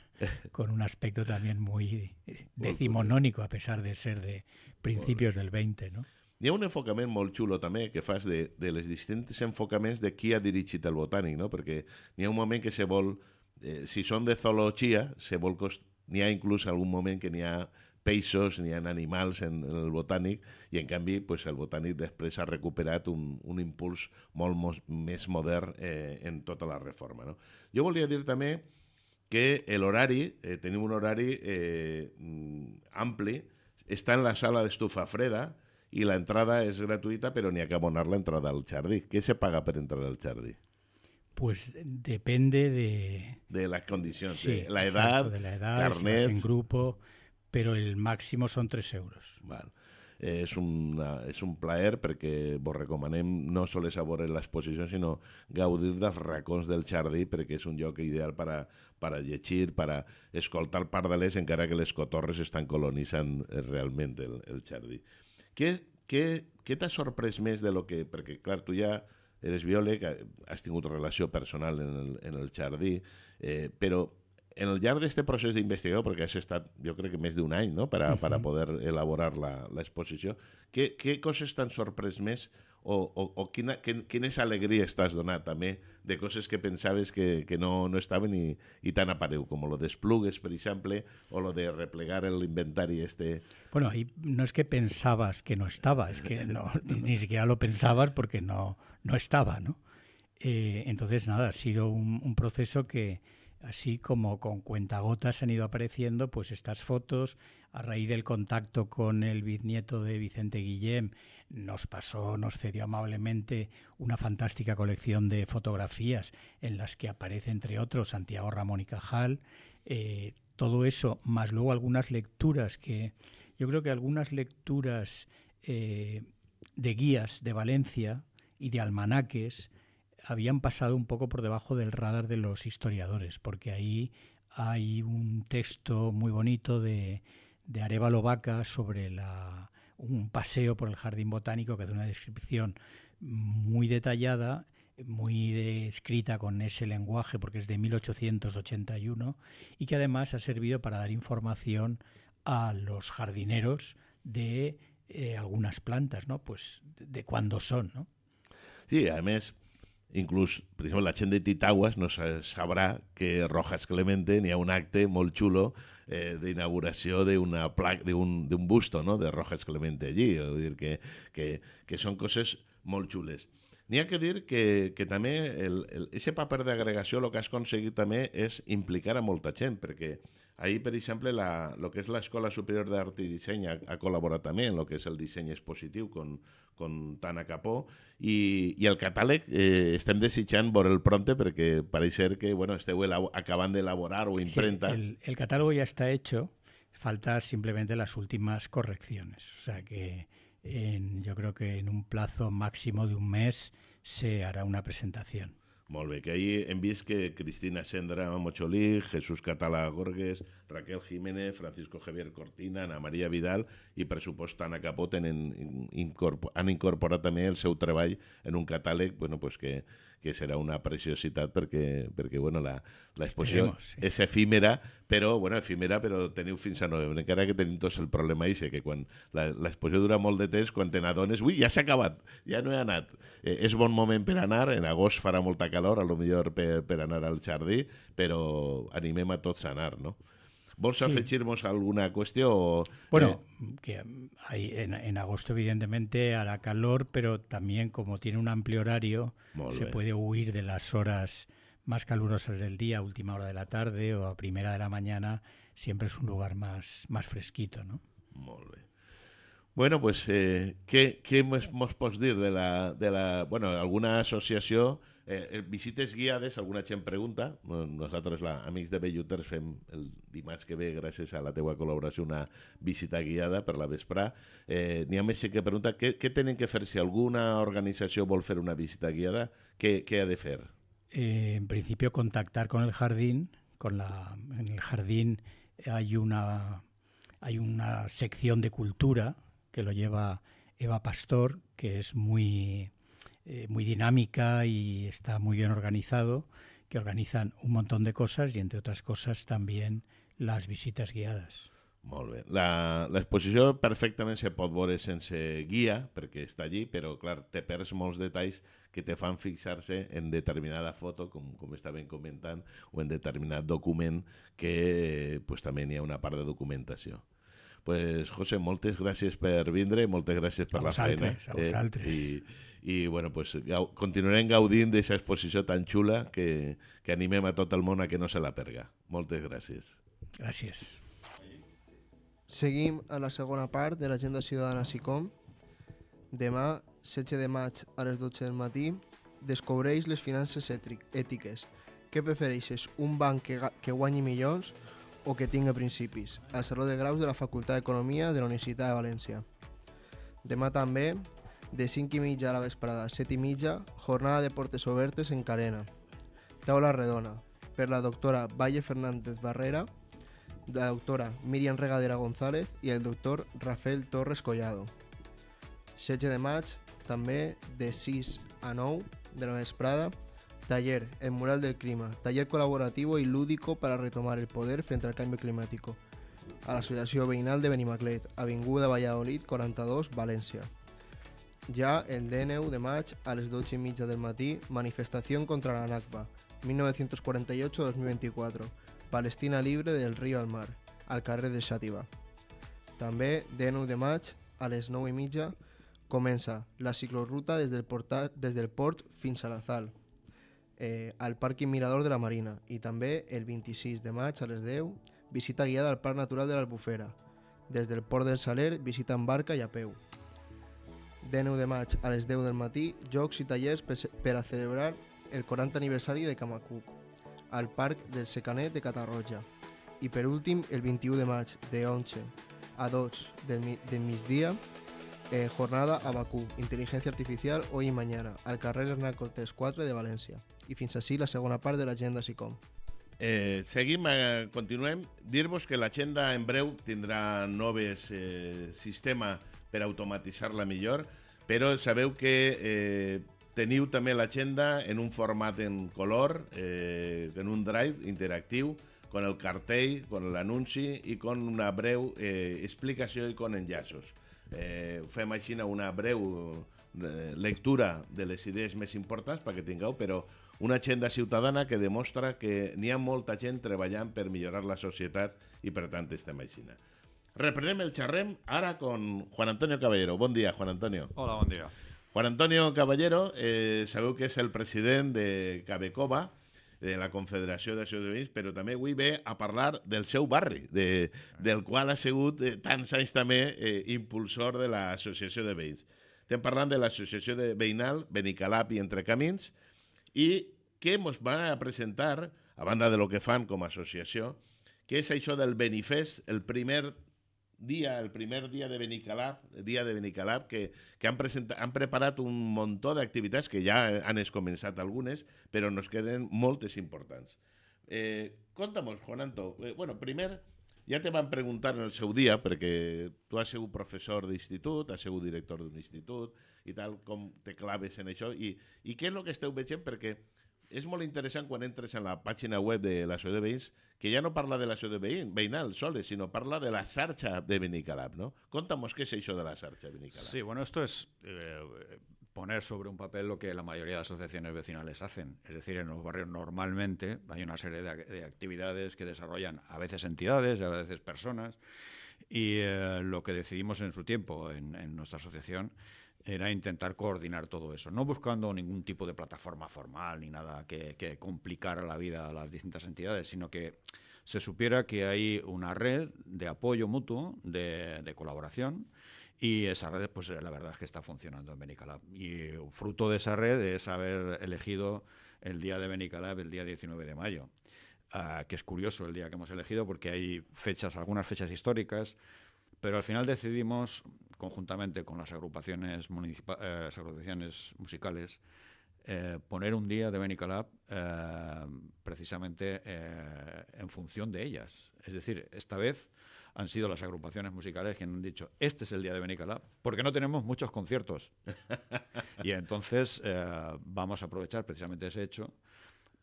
con un aspecto también muy decimonónico, a pesar de ser de principios del 20, ¿no? Hi ha un enfocament molt xulo també que fas de, de les distintes enfocaments de qui ha dirigit el botànic, no? perquè n'hi ha un moment que se vol, eh, si són de zoologia, se vol cost... n'hi ha inclús algun moment que n'hi ha peixos, n'hi ha animals en, en el botànic, i en canvi pues, el botànic després ha recuperat un, un impuls molt mo més modern eh, en tota la reforma. No? Jo volia dir també que l'horari, eh, tenim un horari eh, mm, ampli, està en la sala d'estufa freda, y la entrada es gratuita, pero ni que abonar la entrada al jardí. Què se paga per entrar al jardí? Pues depende de... De las condiciones, sí, de, eh? la exacto, de la edad, carnet... Si en grupo, pero el máximo són 3 euros. Vale. Eh, és, una, és un plaer perquè vos recomanem no sabor a veure l'exposició, sinó gaudir dels racons del jardí perquè és un lloc ideal per a, per a llegir, per a escoltar pardalers, encara que les cotorres estan colonitzant eh, realment el, el jardí. Què, què, què t'ha sorprès més de lo que... Perquè, clar, tu ja eres biòleg, eh, has tingut relació personal en el, en el jardí, eh, però en el llarg d'aquest procés d'investigació, perquè això ha estat, jo crec que més d'un any, no?, per a, per a poder elaborar l'exposició, què, què coses t'han sorprès més o, o, o alegría estás quines de cosas que pensabas que, no, no y tan apareu, como lo d'esplugues, por ejemplo, o lo de replegar el inventario este. Bueno, y no es que pensabas que no estaba, es que no, *laughs* ni, siquiera lo pensabas porque no, no estaba, ¿no? Eh, entonces, nada, ha sido un, un proceso que, así como con cuentagotas han ido apareciendo pues estas fotos a raíz del contacto con el bisnieto de Vicente Guillem nos pasó, nos cedió amablemente una fantástica colección de fotografías en las que aparece, entre otros, Santiago Ramón y Cajal. Eh, todo eso, más luego algunas lecturas que yo creo que algunas lecturas eh, de guías de Valencia y de almanaques habían pasado un poco por debajo del radar de los historiadores, porque ahí hay un texto muy bonito de, de Arevalo Vaca sobre la, un paseo por el jardín botánico que es una descripción muy detallada, muy escrita con ese lenguaje porque es de 1881 y que además ha servido para dar información a los jardineros de eh, algunas plantas, ¿no? Pues de, de cuándo son, ¿no? Sí, además Incluso por ejemplo la gent de Titaguas no sabrá que Rojas Clemente ni a un acte molt eh, de de un de un busto no? de Rojas Clemente allí. que, son cosas molchules. N'hi ha que dir que, que també el, el, ese paper d'agregació el que has aconseguit també és implicar a molta gent, perquè ahir, per exemple, la, lo que és l'Escola Superior d'Art i Disseny ha, ha col·laborat també en el que és el disseny expositiu con, con Tana Capó i, i el catàleg eh, estem desitjant veure el pronte perquè pareix ser que bueno, esteu acabant d'elaborar o imprenta. Sí, el, el catàleg ja està hecho, falta simplement les últimes correccions. O sea que yo creo que en un plazo máximo de un mes se hará una presentación. Molt que ahí hem que Cristina Sendra Mocholí, Jesús Català Gorgues, Raquel Jiménez, Francisco Javier Cortina, Ana María Vidal y presupuestan a Anna han incorporado también el seu treball en un catàleg bueno, pues que, que serà una preciositat perquè, perquè bueno, la, la sí. és efímera, però, bueno, efímera, però teniu fins a novembre, encara que tenim tots el problema ixe, que quan l'exposició dura molt de temps, quan te n'adones, ui, ja s'ha acabat, ja no he anat. Eh, és bon moment per anar, en agost farà molta calor, a lo millor per, per anar al jardí, però animem a tots a anar, no? ¿Vos afechirmos alguna cuestión? Bueno, eh? que hay, en, agosto evidentemente hará calor, pero también como tiene un amplio horario, se puede huir de las horas más calurosas del día, última hora de la tarde o a primera de la mañana, siempre es un lugar más, más fresquito, ¿no? Muy Bueno, pues, eh, ¿qué, qué mos, decir de la, de la... Bueno, alguna asociación. Eh, eh, visites guiades, alguna gent pregunta. Eh, nosaltres, la, Amics de Belluters, fem el dimarts que ve, gràcies a la teua col·laboració, una visita guiada per la vesprà. Eh, N'hi ha més que pregunta què, què tenen que fer si alguna organització vol fer una visita guiada, què, què ha de fer? Eh, en principi, contactar con el jardín. Con la, en el jardín hay una, hay una sección de cultura que lo lleva Eva Pastor, que es muy Eh, muy dinámica y está muy bien organizado, que organizan un montón de cosas y entre otras cosas también las visitas guiadas. La, exposición perfectamente se pot en se guía, porque está allí, pero claro, te pierdes muchos detalles que te fan a en determinada foto, como com bien comentando o en determinado document, que pues, también hi una parte de documentación. pues, José, moltes gràcies per vindre, moltes gràcies per a la feina. A vosaltres. Eh? I, i bueno, pues, gau continuarem gaudint d'aquesta exposició tan xula que, que animem a tot el món a que no se la perga. Moltes gràcies. Gràcies. Seguim a la segona part de l'agenda ciutadana SICOM. Demà, 16 de maig, a les 12 del matí, descobreix les finances ètiques. Què prefereixes, un banc que, que guanyi milions o que tinga principis, al Saló de Graus de la Facultat d'Economia de la Universitat de València. Demà també, de 5 i mitja a la vesprada a 7 i mitja, jornada de portes obertes en Carena. Taula redona, per la doctora Valle Fernández Barrera, la doctora Miriam Regadera González i el doctor Rafael Torres Collado. 16 de maig, també de 6 a 9 de la vesprada, Taller, el mural del clima, taller colaborativo y lúdico para retomar el poder frente al cambio climático. A la asociación veinal de Benimaclet, Avinguda Valladolid 42, Valencia. Ya el DNU de match a las 12 y del matí, manifestación contra la NACBA, 1948-2024, Palestina libre del río al mar, al carrer de Xàtiva. También DNU de match a les 9 comienza la ciclorruta desde el portal el port fins a eh, al Parc Mirador de la Marina i també el 26 de maig a les 10 visita guiada al Parc Natural de l'Albufera. Des del Port del Saler visita en barca i a peu. De 9 de maig a les 10 del matí, jocs i tallers per a celebrar el 40 aniversari de Camacuc, al Parc del Secanet de Catarroja. I per últim, el 21 de maig, de 11 a 2 del, mi de migdia, eh, jornada a Bakú, intel·ligència Artificial, hoy i mañana, al carrer Hernán Cortés 4 de València i fins així la segona part de l'agenda SICOM. Eh, seguim, eh, continuem. Dir-vos que l'agenda en breu tindrà noves eh, sistema per automatitzar-la millor, però sabeu que eh, teniu també l'agenda en un format en color, eh, en un drive interactiu, con el cartell, con l'anunci i con una breu eh, explicació i con enllaços. Eh, fem així una breu eh, lectura de les idees més importants perquè tingueu, però una agenda ciutadana que demostra que n'hi ha molta gent treballant per millorar la societat i per tant estem així. Reprenem el xerrem ara con Juan Antonio Caballero. Bon dia, Juan Antonio. Hola, bon dia. Juan Antonio Caballero, eh, sabeu que és el president de Cabecova, de la Confederació de Ciutadans, però també avui ve a parlar del seu barri, de, del qual ha sigut eh, tants anys també eh, impulsor de l'Associació de Veïns. Estem parlant de l'Associació de Veïnal Benicalap i Entrecamins, Camins, i què ens van a presentar, a banda de lo que fan com a associació, que és això del Benifest, el primer dia, el primer dia de Benicalap, dia de Benicalap, que, que han, presentat, han preparat un muntó d'activitats que ja han començat algunes, però nos queden moltes importants. Eh, conta'm, Juan Anto, eh, bueno, primer, ja te van preguntar en el seu dia, perquè tu has sigut professor d'institut, has sigut director d'un institut, ...y tal, con te claves en eso... ...y qué es lo que está veient ...porque es muy interesante cuando entres en la página web de la de que ya no habla de la de Veinal, veïnal soles, ...sino parla de la Sarcha de Benicalap, no? Contamos qué es hizo de la Sarcha de Benicalap. Sí, bueno, esto es eh, poner sobre un papel lo que la mayoría de asociaciones vecinales hacen. Es decir, en los barrios normalmente hay una serie de, actividades que desarrollan a veces entidades, a veces personas, y eh, lo que decidimos en su tiempo en, en nuestra asociación era intentar coordinar todo eso, no buscando ningún tipo de plataforma formal ni nada que, complicara la vida a las distintas entidades, sino que se supiera que hay una red de apoyo mutuo, de, colaboración, y esa red, pues eh, la verdad es que está funcionando en Benicalab. Y fruto de esa red es haber elegido el día de Benicalab, el día 19 de mayo, ah, que es curioso el día que hemos elegido porque hay fechas, algunas fechas históricas pero al final decidimos, conjuntamente con las agrupaciones, eh, musicales, eh, poner un día de Benicalab eh, precisamente en función de ellas. Es decir, esta vez han sido las agrupaciones musicales quienes han dicho, este es el día de Benicalab, porque no tenemos muchos conciertos. *laughs* y entonces vamos a aprovechar precisamente ese hecho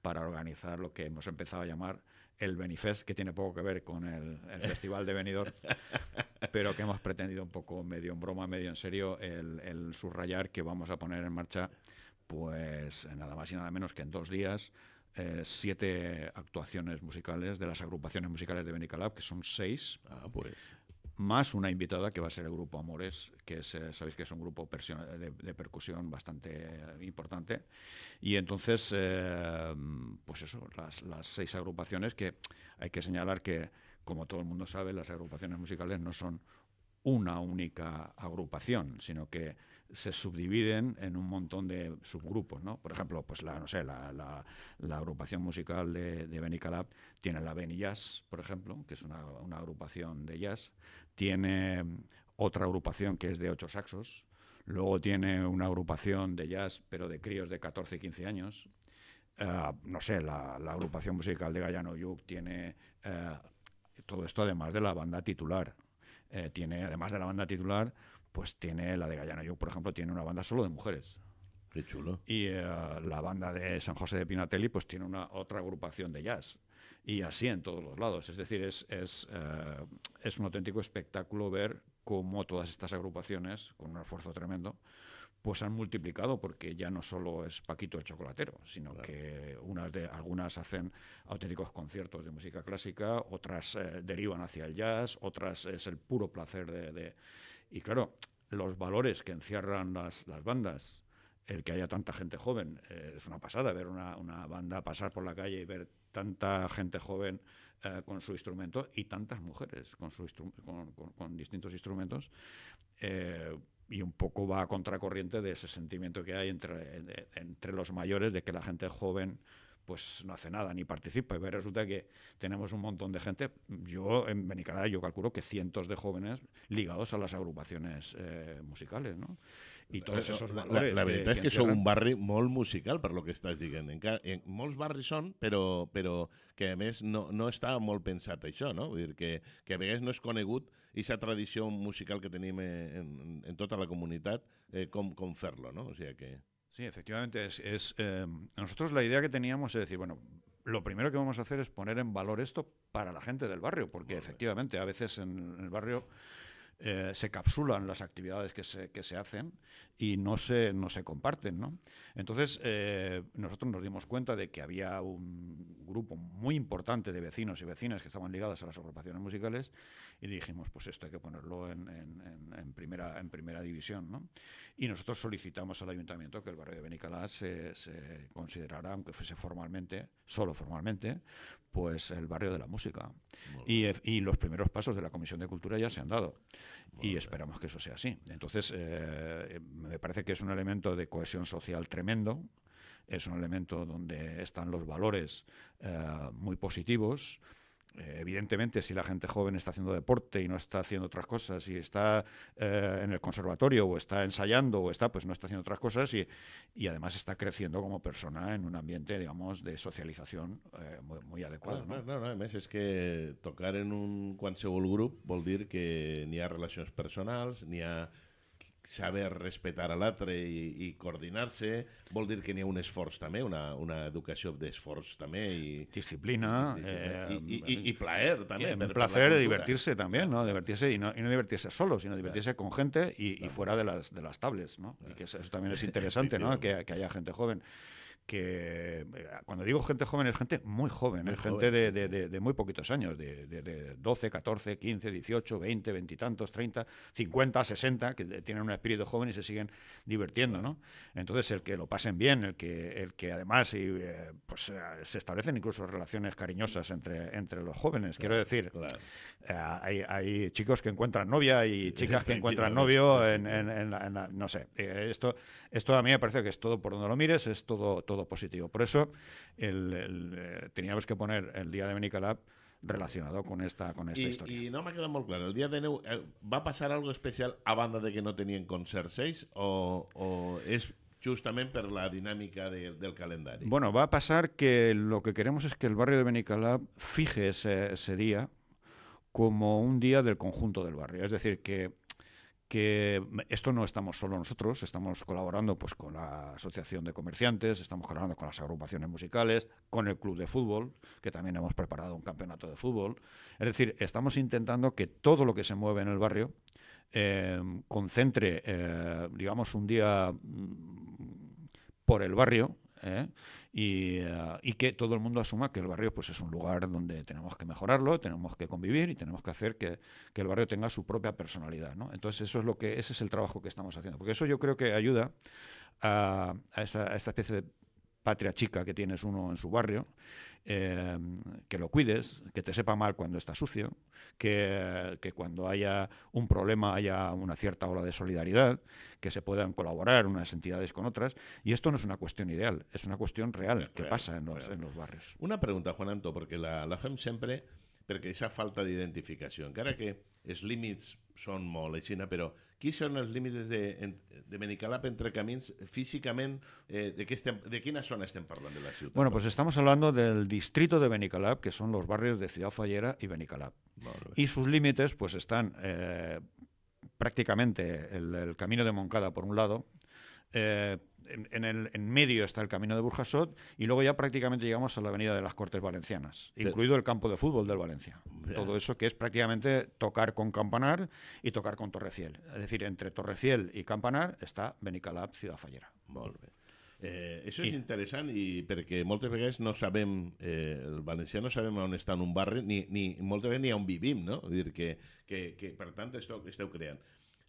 para organizar lo que hemos empezado a llamar el Benifest, que tiene poco que ver con el, Festival de Benidorm, *laughs* pero que hemos pretendido un poco, medio en broma, medio en serio, el, subrayar que vamos a poner en marcha, pues nada más y nada menos que en dos días, eh, siete actuaciones musicales de las agrupaciones musicales de Benicalab, que son seis. Ah, pues más una invitada que va a ser el grupo Amores, que eh, sabéis que es un grupo de, percusión bastante importante. Y entonces, eh, pues eso, las, seis agrupaciones que hay que señalar que, como todo el mundo sabe, las agrupaciones musicales no son una única agrupación, sino que se subdividen en un montón de subgrupos, ¿no? Por ejemplo, pues la, no sé, la, agrupación musical de, de Benny Calab tiene la Benny Jazz, por ejemplo, que es una, agrupación de jazz, tiene otra agrupación que es de ocho saxos, luego tiene una agrupación de jazz, pero de críos de 14 y 15 años, ah, no sé, la, agrupación musical de Gallano Yuk tiene... Eh, todo esto además de la banda titular, eh, tiene, además de la banda titular, pues tiene la de gallana Yo, por ejemplo, tiene una banda solo de mujeres. Qué chulo. Y eh, la banda de San José de Pinatelli, pues tiene una otra agrupación de jazz. Y así en todos los lados. Es decir, es, eh, es, un auténtico espectáculo ver cómo todas estas agrupaciones, con un esfuerzo tremendo, pues han multiplicado porque ya no solo es Paquito el chocolatero, sino que unas de, algunas hacen auténticos conciertos de música clásica, otras eh, derivan hacia el jazz, otras es el puro placer de, y claro, los valores que encierran las, las bandas, el que haya tanta gente joven, eh, es una pasada ver una, una, banda pasar por la calle y ver tanta gente joven eh, con su instrumento y tantas mujeres con, con, distintos instrumentos. Eh, y un poco va a contracorriente de ese sentimiento que hay entre, entre los mayores de que la gente joven pues no hace nada, ni participa. Y resulta que tenemos un montón de gente, yo en Benicarada yo calculo que cientos de jóvenes ligados a las agrupaciones eh, musicales, no? Y todos esos valores... La, verdad es que, son un barrio molt musical, por lo que estás diciendo. Malls en, son, pero son pero pero que además no, no muy pensata y eso no? que, que a veces no es conegut esa tradición musical que teníamos eh, en, toda la comunidad, eh, con ferlo, no? O sea que... Sí, efectivamente. Es, eh, nosotros la idea que teníamos es decir, bueno, lo primero que vamos a hacer es poner en valor esto para la gente del barrio, porque efectivamente a veces en el barrio... Eh, se capsulan las actividades que se, hacen y no se, no se comparten. ¿no? Entonces, eh, nosotros nos dimos cuenta de que había un grupo muy importante de vecinos y vecinas que estaban ligadas a las agrupaciones musicales y dijimos, pues esto hay que ponerlo en, primera, en primera división. ¿no? Y nosotros solicitamos al ayuntamiento que el barrio de Benicalá se, se considerara, aunque fuese formalmente, solo formalmente, pues el barrio de la música. Y, los primeros pasos de la Comisión de Cultura ya se han dado. y esperamos que eso sea así. Entonces, eh, me parece que es un elemento de cohesión social tremendo es un elemento donde están los valores eh, muy positivos eh, evidentemente, si la gente joven está haciendo deporte y no está haciendo otras cosas, y está eh, en el conservatorio o está ensayando o está, pues no está haciendo otras cosas y, además está creciendo como persona en un ambiente, digamos, de socialización eh, muy, adecuado. No, no, no, no es que tocar en un qualsevol group, vol decir que ni a relaciones personales, ni a saber respetar al atre y coordinarse... coordinar a vol que un esfuerzo también... una, una de d'esforç también... disciplina. ...y eh, también... plaer Un placer divertirse también, ¿no? Divertirse y no, y no divertirse solo, sino divertirse eh. con gente y, fuera de las, de las tables, ¿no? que eso, también es *laughs* interesante, ¿no? Que, que haya gente joven que eh, cuando digo gente joven es gente muy joven, es gente de, muy poquitos años, de, 12, 14, 15, 18, 20, 20 y tantos, 30, 50, 60, que tienen un espíritu joven y se siguen divirtiendo, ¿no? Entonces el que lo pasen bien, el que, el que además y, eh, pues, eh, se establecen incluso relaciones cariñosas entre, entre los jóvenes, quiero decir, hay, chicos que encuentran novia y chicas que encuentran novio, en, no sé, esto, esto a mí me parece que es todo por donde lo mires, es todo positivo. Por eso eh, teníamos que poner el día de Benicalab relacionado con esta, con esta historia. Y no me quedado muy claro, ¿el día de eh, va a pasar algo especial a banda de que no tenían concert 6 o, o es justamente por la dinámica del calendario? Bueno, va a pasar que lo que queremos es que el barrio de Benicalab fije ese, ese día como un día del conjunto del barrio. Es decir, que que esto no estamos solo nosotros, estamos colaborando pues con la Asociación de Comerciantes, estamos colaborando con las agrupaciones musicales, con el club de fútbol, que también hemos preparado un campeonato de fútbol. Es decir, estamos intentando que todo lo que se mueve en el barrio em, concentre, eh, digamos, un día mm, por el barrio, ¿eh? Eh, y, que todo el mundo asuma que el barrio pues, es un lugar donde tenemos que mejorarlo, tenemos que convivir y tenemos que hacer que, el barrio tenga su propia personalidad. Entonces, eso es lo que, ese es el trabajo que estamos haciendo. Porque eso yo creo que ayuda a, esta especie de patria chica que tienes uno en su barrio Em, que lo cuides, que te sepa mal cuando está sucio, que, cuando haya un problema haya una cierta ola de solidaridad, que se puedan colaborar unas entidades con otras. Y esto no es una cuestión ideal, es una cuestión real, que pasa en los, barrios. Una pregunta, Juan Anto, porque la, la FEM siempre, porque esa falta de identificación, que ahora que es limits son molt pero ¿qué qui los límites de, de Benicalap entre camins físicamente? Eh, de, qué ¿De quina zona estem parlant de la ciudad? Bueno, pues estamos hablando del distrito de Benicalap, que son los barrios de Ciudad Fallera y Benicalap. Y sus límites pues están eh, prácticamente el, el, camino de Moncada por un lado, eh, en, el, medio está el camino de Burjasot y luego ya prácticamente llegamos a la avenida de las Cortes Valencianas, incluido el campo de fútbol del Valencia. Todo eso que es prácticamente tocar con Campanar y tocar con Torrefiel. Es decir, entre Torrefiel y Campanar está benicalab Ciudad Fallera. Eh, eso es Eh, y es I... interessant no saben el valenciano no sabem dónde eh, está un barrio, ni, ni moltes vegades ni un vivim, no? Es decir, que, que, que tanto esto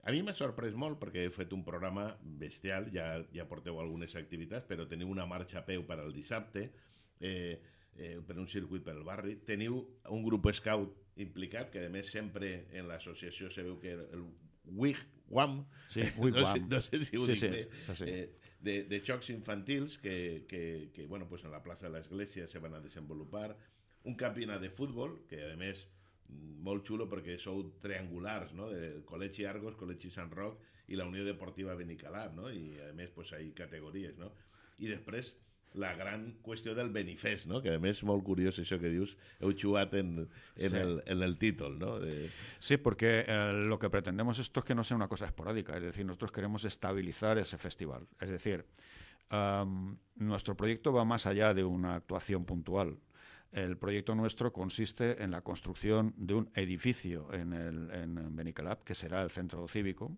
A mi m'ha sorprès molt perquè he fet un programa bestial, ja, ja porteu algunes activitats, però teniu una marxa a peu per al dissabte, eh, eh, per un circuit pel barri. Teniu un grup scout implicat, que a més sempre en l'associació se veu que el WIG, WAM, sí, WIG, no, sé, no sé si ho sí, dic sí, bé, sí, sí. Eh, de, de xocs infantils que, que, que bueno, pues en la plaça de l'Església se van a desenvolupar, un campionat de futbol, que a més molt chulo porque son triangulares, no? de Argos, colechi San Roc y la Unión Deportiva Benicalap, no? Y además pues, hay categorías, No? Y después la gran cuestión del Benifest, no? que además es muy curioso eso que dios heu xugat en, en, el, en el ¿no? Sí, porque eh, lo que pretendemos esto es que no sea una cosa esporádica, es decir, nosotros queremos estabilizar ese festival. Es decir, nuestro proyecto va más allá de una actuación puntual. El proyecto nuestro consiste en la construcción de un edificio en, Benicalap, que será el centro cívico,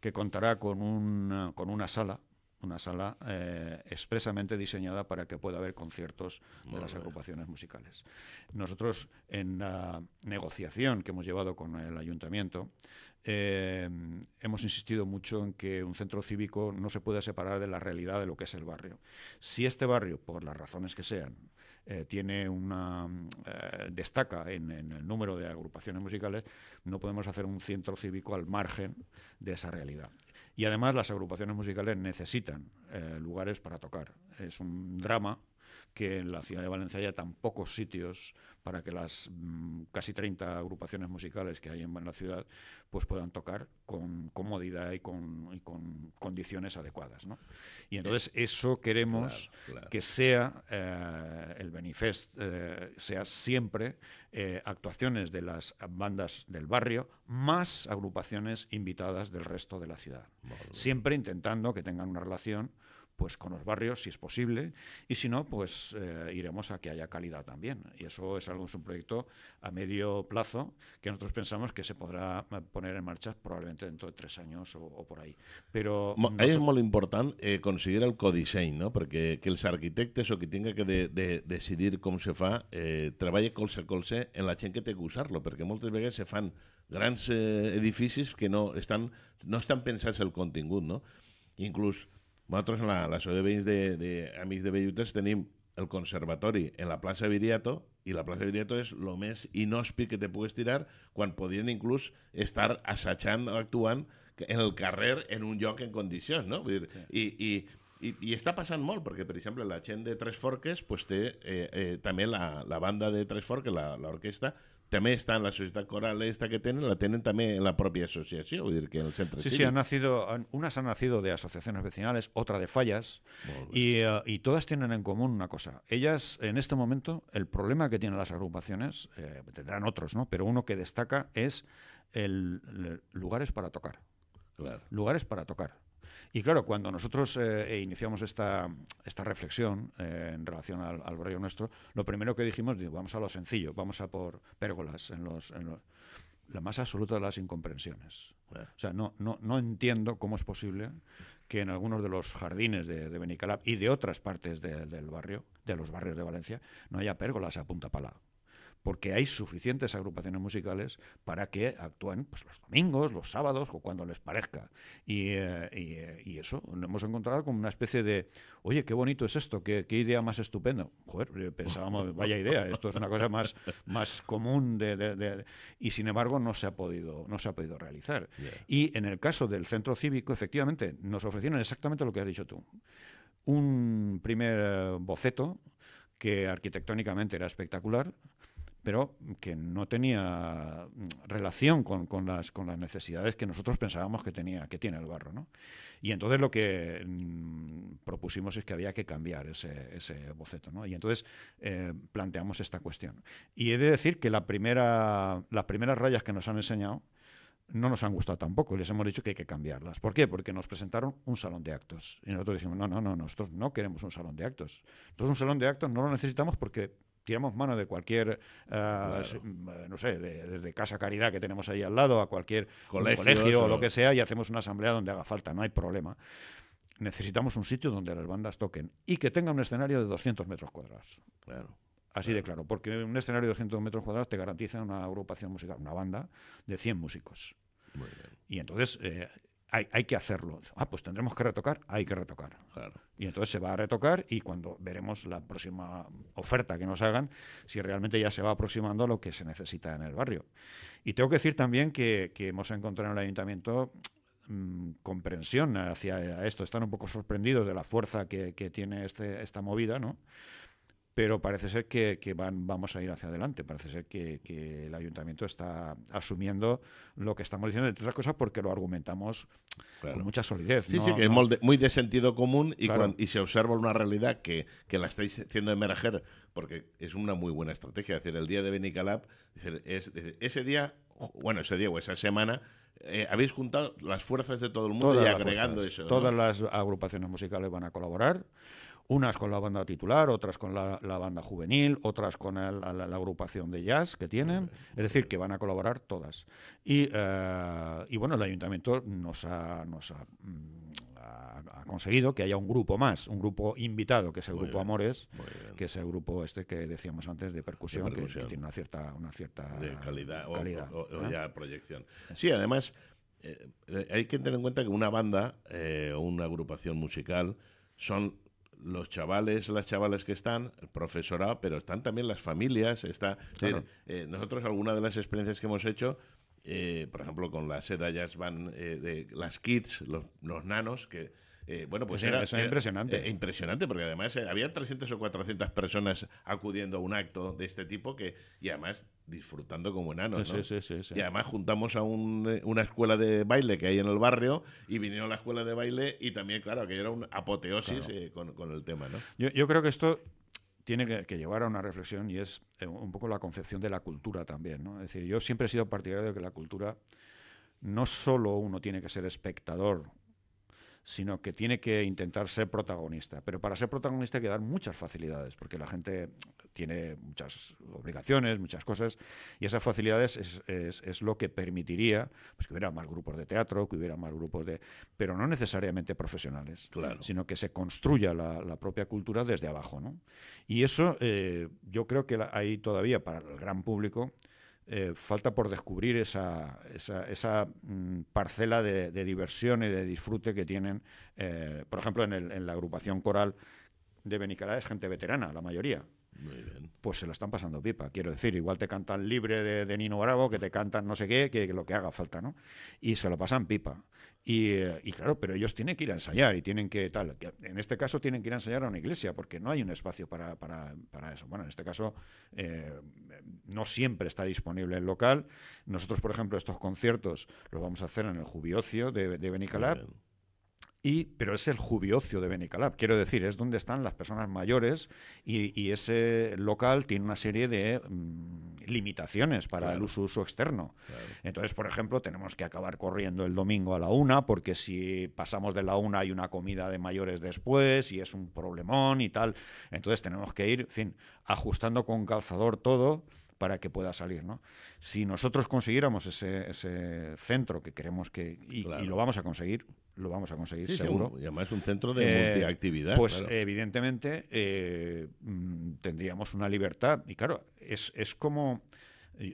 que contará con, una sala, una sala eh, expresamente diseñada para que pueda haber conciertos de las agrupaciones musicales. Nosotros, en la negociación que hemos llevado con el ayuntamiento, eh, hemos insistido mucho en que un centro cívico no se pueda separar de la realidad de lo que es el barrio. Si este barrio, por las razones que sean, eh, tiene una eh, destaca en, el número de agrupaciones musicales, no podemos hacer un centro cívico al margen de esa realidad. Y además las agrupaciones musicales necesitan eh, lugares para tocar. Es un drama que en la ciudad de Valencia haya tan pocos sitios para que las mm, casi 30 agrupaciones musicales que hay en la ciudad pues puedan tocar con comodidad y con, condiciones adecuadas. Y entonces eh, eso queremos que sea eh, el Benifest, eh, sea siempre actuaciones de las bandas del barrio más agrupaciones invitadas del resto de la ciudad. Siempre intentando que tengan una relación pues con los barrios, si es posible, y si no, pues eh, iremos a que haya calidad también. Y eso es algo, un proyecto a medio plazo que nosotros pensamos que se podrá eh, poner en marcha probablemente dentro de tres años o, por ahí. Pero ahí es muy importante eh, conseguir considerar el design ¿no? Porque que los arquitectos o que tenga que decidir cómo se fa eh, colse a en la gente que usarlo que usarlo, porque muchas veces se fan grandes edificios que no están no están el contingut, no? Incluso, Nosaltres, la, l'Associació de Veïns d'Amics de, de, Amics de Bellutes, tenim el conservatori en la plaça Viriato i la plaça Viriato és el més inhòspit que te pugues tirar quan podien inclús estar assajant o actuant en el carrer en un lloc en condicions, no? Vull dir, sí. i, i, i, I està passant molt, perquè, per exemple, la gent de Tres Forques pues, té eh, eh, també la, la banda de Tres Forques, l'orquestra, También está en la sociedad coral esta que tienen, la tienen también en la propia asociación, que en el centro. Sí, sí, han nacido, unas han nacido de asociaciones vecinales, otra de fallas, pues eh, y, todas tienen en común una cosa. Ellas, en este momento, el problema que tienen las agrupaciones, eh, tendrán otros, ¿no? Pero uno que destaca es el, lugares para tocar. Lugares para tocar. Y claro, cuando nosotros eh, eh, iniciamos esta, esta reflexión eh, en relación al, barrio nuestro, lo primero que dijimos, digo, vamos a lo sencillo, vamos a por pérgolas en los, la más absoluta de las incomprensiones. O sea, no, no, entiendo cómo es posible que en algunos de los jardines de, Benicalap y de otras partes del barrio, de los barrios de Valencia, no haya pérgolas a punta pala porque hay suficientes agrupaciones musicales para que actúen pues, los domingos, los sábados o cuando les parezca. Y, eh, eh, eso, lo hemos encontrado como una especie de, oye, qué bonito es esto, qué, idea más estupenda. Joder, eh, pensábamos, *laughs* vaya idea, esto es una cosa más, más común de, y sin embargo no se ha podido, no se ha podido realizar. Y en el caso del centro cívico, efectivamente, nos ofrecieron exactamente lo que has dicho tú. Un primer boceto que arquitectónicamente era espectacular, pero que no tenía mm, relación con, las, con las necesidades que nosotros pensábamos que, tenía, que tiene el barro. ¿no? Y entonces lo que mm, propusimos es que había que cambiar ese, boceto. ¿no? Y entonces eh, planteamos esta cuestión. Y he de decir que la primera, las primeras rayas que nos han enseñado no nos han gustado tampoco, les hemos dicho que hay que cambiarlas. ¿Por qué? Porque nos presentaron un salón de actos. Y nosotros dijimos, no, no, no, nosotros no queremos un salón de actos. Entonces un salón de actos no lo necesitamos porque tiramos mano de cualquier, eh, mm, no sé, desde Casa Caridad que tenemos ahí al lado, a cualquier colegio, o lo que sea, y hacemos una asamblea donde haga falta, no hay problema. Necesitamos un sitio donde las bandas toquen y que tenga un escenario de 200 metros cuadrados. Así de claro, porque un escenario de 200 metros cuadrados te garantiza una agrupación musical, una banda de 100 músicos. Muy bien. Y entonces eh, hay, que hacerlo. Ah, pues tendremos que retocar, hay que retocar. Y entonces se va a retocar y cuando veremos la próxima oferta que nos hagan, si realmente ya se va aproximando a lo que se necesita en el barrio. Y tengo que decir también que, hemos encontrado en el ayuntamiento mm, comprensión hacia esto. Están un poco sorprendidos de la fuerza que, tiene este, esta movida, ¿no? pero parece ser que, van, vamos a ir hacia adelante, parece ser que, el ayuntamiento está asumiendo lo que estamos diciendo, entre otras cosas porque lo argumentamos con mucha solidez. Sí, sí, que es muy de sentido común y, y se observa una realidad que, la estáis haciendo emerger, porque es una muy buena estrategia, es decir, el día de Benicalap, ese día, bueno, ese día o esa semana, eh, habéis juntado las fuerzas de todo el mundo y agregando eso. Todas las agrupaciones musicales van a colaborar unas con la banda titular, otras con la, banda juvenil, otras con la, agrupación de jazz que tienen. Es decir, que van a colaborar todas. Y, eh, bueno, el ayuntamiento nos ha, nos mm, ha, conseguido que haya un grupo más, un grupo invitado, que es el grupo Amores, que es el grupo este que decíamos antes de percusión, Que, tiene una cierta, una cierta calidad, o, ¿eh? ya proyección. Sí, además... Eh, hay que tener en cuenta que una banda o una agrupación musical son los chavales, las chavales que están, el profesorado, pero están también las familias. Está, eh, nosotros, alguna de las experiencias que hemos hecho, eh, por ejemplo, con la seda ya van eh, de las kids, los, los nanos, que eh, bueno, pues era, impresionante. Eh, impresionante, porque además eh, había 300 o 400 personas acudiendo a un acto de este tipo que, y además disfrutando como enanos. ¿no? sí, sí, sí, Y además juntamos a una escuela de baile que hay en el barrio y vinieron a la escuela de baile y también, claro, que era un apoteosis con, el tema. ¿no? Yo, creo que esto tiene que, que, llevar a una reflexión y es un poco la concepción de la cultura también. ¿no? Es decir, yo siempre he sido partidario de que la cultura no solo uno tiene que ser espectador sino que tiene que intentar ser protagonista. Pero para ser protagonista hay que dar muchas facilidades, porque la gente tiene muchas obligaciones, muchas cosas, y esas facilidades es, lo que permitiría pues, que hubiera más grupos de teatro, que hubiera más grupos de... pero no necesariamente profesionales, sino que se construya la, propia cultura desde abajo. ¿no? Y eso eh, yo creo que hay todavía para el gran público eh, falta por descubrir esa, esa, mm, parcela de, diversión y de disfrute que tienen, eh, por ejemplo, en, la agrupación coral de Benicalá es gente veterana, la mayoría pues se lo están pasando pipa. Quiero decir, igual te cantan libre de, Nino Bravo, que te cantan no sé qué, que, lo que haga falta, ¿no? Y se lo pasan pipa. Eh, y, claro, pero ellos tienen que ir a ensayar y tienen que tal. En este caso tienen que ir a ensayar a una iglesia porque no hay un espacio para, eso. Bueno, en este caso eh, no siempre está disponible el local. Nosotros, por ejemplo, estos conciertos los vamos a hacer en el Jubiocio de, de y, pero es el jubiocio de Benicalap, quiero decir, es donde están las personas mayores y, ese local tiene una serie de mm, limitaciones para el uso, externo. Entonces, por ejemplo, tenemos que acabar corriendo el domingo a la una, porque si pasamos de la una hay una comida de mayores después y es un problemón y tal. Entonces tenemos que ir, fin, ajustando con calzador todo para que pueda salir. ¿no? Si nosotros consiguiéramos ese, ese centro que queremos que, y, lo vamos a conseguir, lo vamos a conseguir seguro. y además es un centro de eh, multiactividad. Pues evidentemente eh, mm, tendríamos una libertad. Y claro, es, es como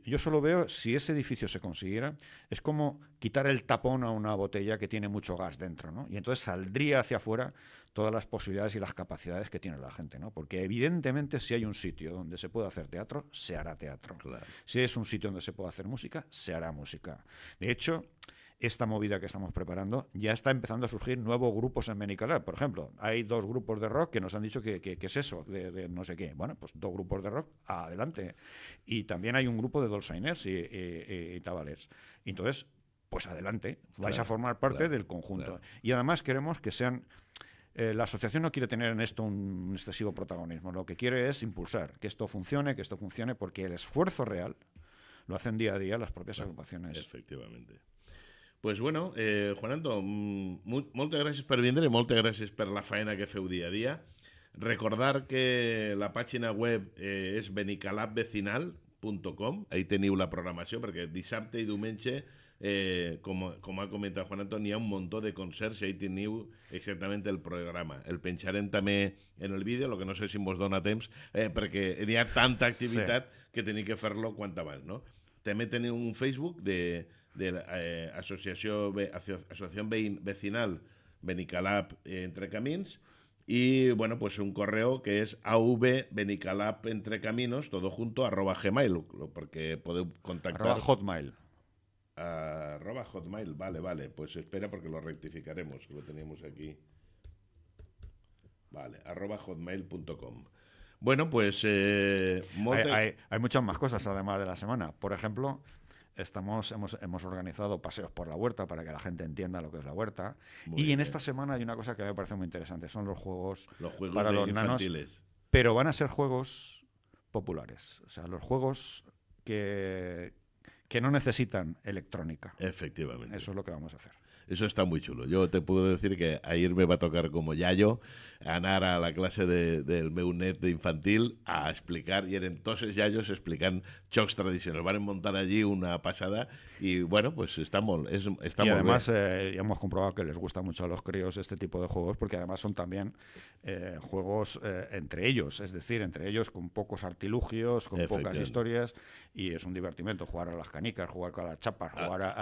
yo solo veo, si ese edificio se consiguiera, es como quitar el tapón a una botella que tiene mucho gas dentro, ¿no? Y entonces saldría hacia afuera todas las posibilidades y las capacidades que tiene la gente, ¿no? Porque evidentemente si hay un sitio donde se puede hacer teatro, se hará teatro. Si es un sitio donde se puede hacer música, se hará música. De hecho, esta movida que estamos preparando, ya está empezando a surgir nuevos grupos en Menicalar. Por ejemplo, hay dos grupos de rock que nos han dicho que, es eso, de, no sé qué. Bueno, pues dos grupos de rock, adelante. Y también hay un grupo de dolzainers y, y, Entonces, pues adelante, vais a formar parte del conjunto. Y además queremos que sean... Eh, la asociación no quiere tener en esto un excesivo protagonismo, lo que quiere es impulsar, que esto funcione, que esto funcione, porque el esfuerzo real lo hacen día a día las propias agrupaciones. Efectivamente. pues bueno, eh, Juan Anto, mm, moltes gràcies per vindre, moltes gràcies per la feina que feu dia a dia. Recordar que la pàgina web eh, és benicalapvecinal.com, ahí teniu la programació, perquè dissabte i diumenge eh, com, com ha comentat Juan Anto, hi ha un montó de concerts i ahí teniu exactament el programa. El penjarem també en el vídeo, el que no sé si mos dona temps, eh, perquè hi ha tanta activitat sí. que teniu que fer-lo quant abans, no? te meten un Facebook de, la eh, Asociación, Vecinal Benicalap eh, Entre Caminos y bueno, pues un correo que es avbenicalapentrecaminos, entre caminos, todo junto, arroba gmail, porque puedo contactar. Arroba hotmail. arroba hotmail, vale, vale. Pues espera porque lo rectificaremos, lo teníamos aquí. Vale, arroba hotmail.com. Bueno, pues... Eh, hay, muchas más cosas además de la semana. Por ejemplo, estamos, hemos, hemos, organizado paseos por la huerta para que la gente entienda lo que es la huerta. y en esta semana hay una cosa que me parece muy interesante, son los juegos, para los Pero van a ser juegos populares, o sea, los juegos que, que no necesitan electrónica. Efectivamente. Eso es lo que vamos a hacer. Eso está muy chulo. Yo te puedo decir que ayer me va a tocar como Yayo ganar a la clase del Meunet infantil a explicar, y entonces entonces Yayos explican explican tradicionales van Van montar allí una pasada y bueno, pues está estamos y además, eh, ya hemos comprobado que les gusta mucho a los críos este tipo de juegos porque además son también eh, juegos eh, entre ellos, es decir, entre ellos con pocos artilugios, con pocas historias y es un divertimento jugar a las canicas, jugar con las chapas, ah. jugar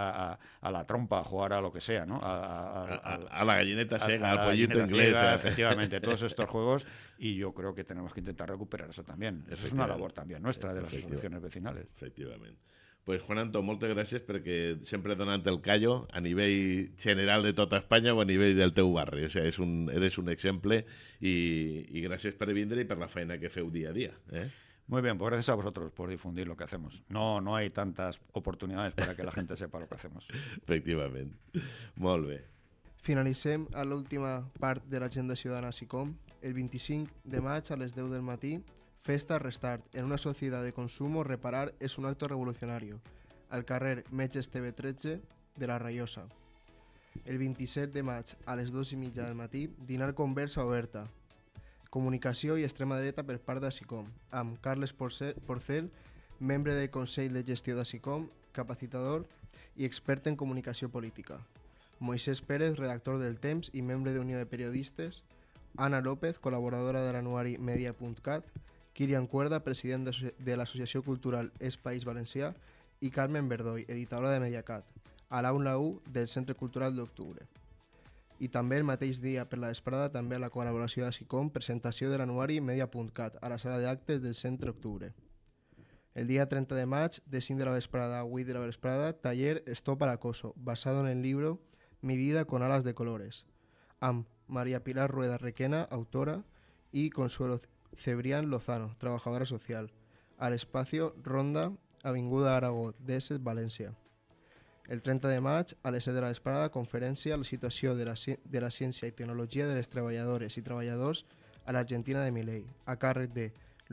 a la trompa, jugar a lo que sea a, la gallineta ciega, al pollito inglés. Eh. efectivamente, todos *laughs* estos juegos y yo creo que tenemos que intentar recuperar eso también. Eso es una labor también nuestra de las instituciones vecinales. Efectivamente. Pues Juan Antonio, muchas gracias Porque siempre donante el callo a nivel general de toda España o a nivel del teu barrio O sea un, eres un ejemplo Y gracias por el vindre y por la feina que feu día a día eh? Muy bien, pues gracias a vosotros por difundir lo que hacemos. No, no hay tantas oportunidades para que la gente *laughs* sepa lo que hacemos. Efectivamente. Molt finalicemos la última parte de de agenda ciudadana SICOM, el 25 de marzo a las 10 del matí, Festa Restart. En una sociedad de consumo, reparar es un acto revolucionario. Al carrer Meches TV 13 de la Rayosa. El 27 de marzo a las 2 y mitja del matí, dinar conversa oberta, Comunicació i extrema dreta per part de SICOM, amb Carles Porcel, membre del Consell de Gestió de SICOM, capacitador i expert en comunicació política. Moisés Pérez, redactor del Temps i membre de Unió de Periodistes, Anna López, col·laboradora de l'anuari Media.cat, Kirian Cuerda, president de l'Associació Cultural Es País Valencià, i Carmen Verdoy, editora de Mediacat, a l'aula U del Centre Cultural d'Octubre. Y también el mateix dia per la desprada, también la col·laboració de SICOM presentació de l'anuari Media.cat a la sala de d'actes del Centre Octubre. El día 30 de maig, de de la vesprada a de la vesprada, taller Stop al acoso, basado en el libro Mi vida con alas de colores, A María Pilar Rueda Requena, autora, y Consuelo Cebrián Lozano, trabajadora social, al espacio Ronda, Avinguda Aragó, des Valencia. El 30 de maig, a les 7 de la vesprada, conferència la situació de la, de la ciència i tecnologia de les treballadores i treballadors a l'Argentina de Milei, a càrrec de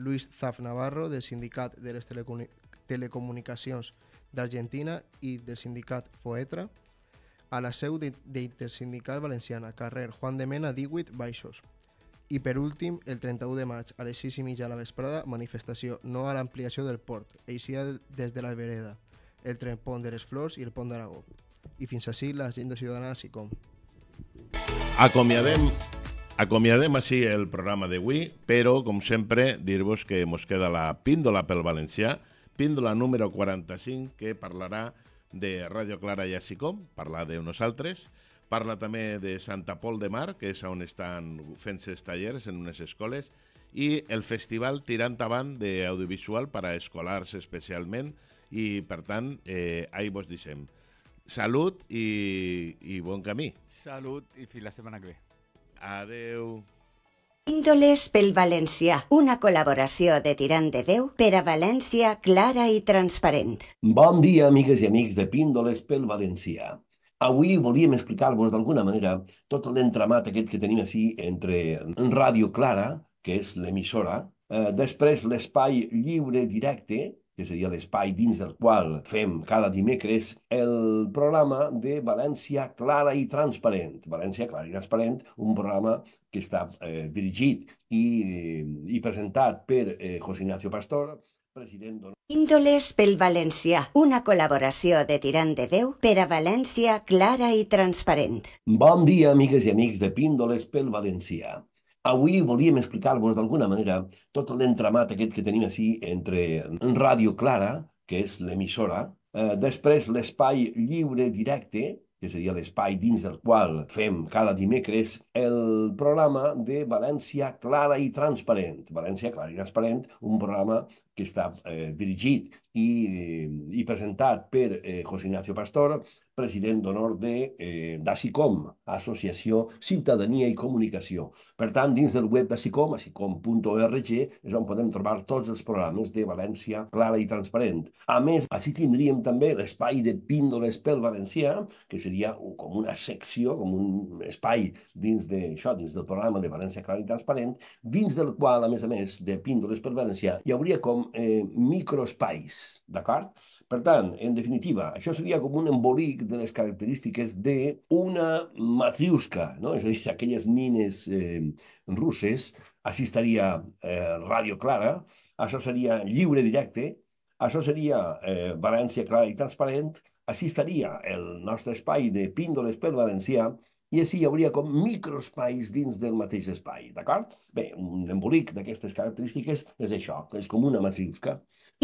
Luis Zaf Navarro, del Sindicat de les Telecomunicacions d'Argentina i del Sindicat FOETRA, a la seu d'Intersindical Valenciana, carrer Juan de Mena, 18, Baixos. I per últim, el 31 de maig, a les 6 i mitja de la vesprada, manifestació no a l'ampliació del port, eixida des de la vereda, el tren pont de les Flors i el pont d'Aragó. I fins així la gent de ciutadana així com. Acomiadem, acomiadem així el programa d'avui, però, com sempre, dir-vos que mos queda la píndola pel valencià, píndola número 45, que parlarà de Radio Clara i així com, parlar de nosaltres, parla també de Santa Pol de Mar, que és on estan fent-se els tallers en unes escoles, i el festival Tirant Avant d'Audiovisual per a escolars especialment, i, per tant, eh, ahir vos deixem. Salut i, i bon camí. Salut i fins la setmana que ve. Adeu. Índoles pel València, una col·laboració de Tirant de Déu per a València clara i transparent. Bon dia, amigues i amics de Píndoles pel València. Avui volíem explicar-vos d'alguna manera tot l'entramat aquest que tenim així entre Ràdio Clara, que és l'emissora, eh, després l'espai lliure directe, que seria l'espai dins del qual fem cada dimecres el programa de València Clara i Transparent. València Clara i Transparent, un programa que està eh, dirigit i, eh, i presentat per eh, José Ignacio Pastor, president d'Ona. Índoles pel Valencià, una col·laboració de Tirant de Déu per a València clara i transparent. Bon dia, amigues i amics de Píndoles pel Valencià. Avui volíem explicar-vos d'alguna manera tot l'entramat aquest que tenim així entre Ràdio Clara, que és l'emissora, eh, després l'espai lliure directe, que seria l'espai dins del qual fem cada dimecres el programa de València Clara i Transparent. València Clara i Transparent, un programa que està eh, dirigit i, eh, i presentat per eh, José Ignacio Pastor, president d'honor de eh, d'ACICOM, Associació Ciutadania i Comunicació. Per tant, dins del web d'ACICOM, acicom.org, és on podem trobar tots els programes de València clara i transparent. A més, així tindríem també l'espai de píndoles pel valencià, que seria com una secció, com un espai dins això, dins del programa de València clara i transparent, dins del qual, a més a més, de píndoles pel valencià, hi hauria com eh, microespais, d'acord? Per tant, en definitiva, això seria com un embolic de les característiques d'una matriusca, no? és a dir, aquelles nines eh, russes, així estaria eh, Ràdio Clara, això seria lliure directe, això seria eh, València clara i transparent, així estaria el nostre espai de píndoles pel valencià, i així hi hauria com microespais dins del mateix espai, d'acord? Bé, un embolic d'aquestes característiques és això, és com una matriusca.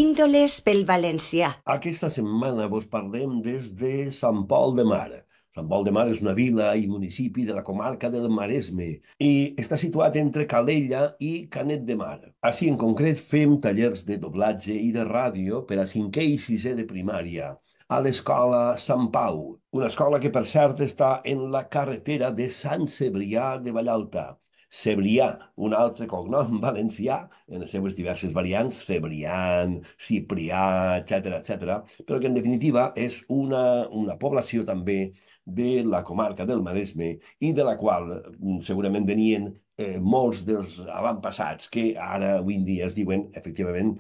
Índoles pel valencià. Aquesta setmana vos parlem des de Sant Pol de Mar. Sant Pol de Mar és una vila i municipi de la comarca del Maresme i està situat entre Calella i Canet de Mar. Així, en concret, fem tallers de doblatge i de ràdio per a cinquè i sisè de primària a l'escola Sant Pau, una escola que per cert està en la carretera de Sant Cebrià de Vallalta. Cebrià, un altre cognom *laughs* valencià, en les seves diverses variants, Cebrián, Ciprià, etc etc, però que en definitiva és una, una població també de la comarca del Maresme i de la qual mm, segurament venien eh, molts dels avantpassats que ara avui en dia es diuen, efectivament,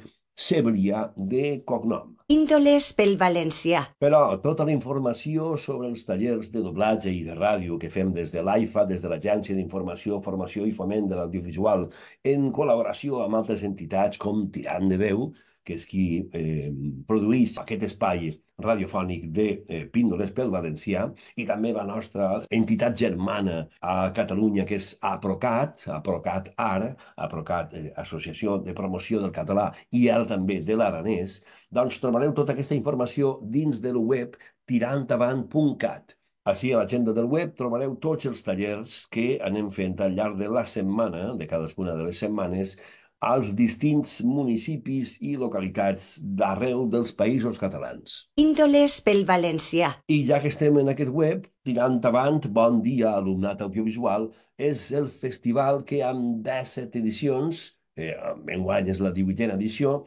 severià de cognom. Índoles pel valencià. Però tota la informació sobre els tallers de doblatge i de ràdio que fem des de l'AIFA, des de l'Agència d'Informació, Formació i Foment de l'Audiovisual, en col·laboració amb altres entitats com Tirant de Veu, que és qui eh, produeix aquest espai radiofònic de eh, Píndoles pel Valencià, i també la nostra entitat germana a Catalunya, que és APROCAT, APROCAT AR, APROCAT, eh, Associació de Promoció del Català, i ara també de l'Aranès, doncs trobareu tota aquesta informació dins del web tirantavant.cat. Així, a l'agenda del web trobareu tots els tallers que anem fent al llarg de la setmana, de cadascuna de les setmanes, als distints municipis i localitats d'arreu dels països catalans. Índoles pel valencià. I ja que estem en aquest web, tirant avant, bon dia, alumnat audiovisual, és el festival que amb 17 edicions, eh, enguany és la 18a edició,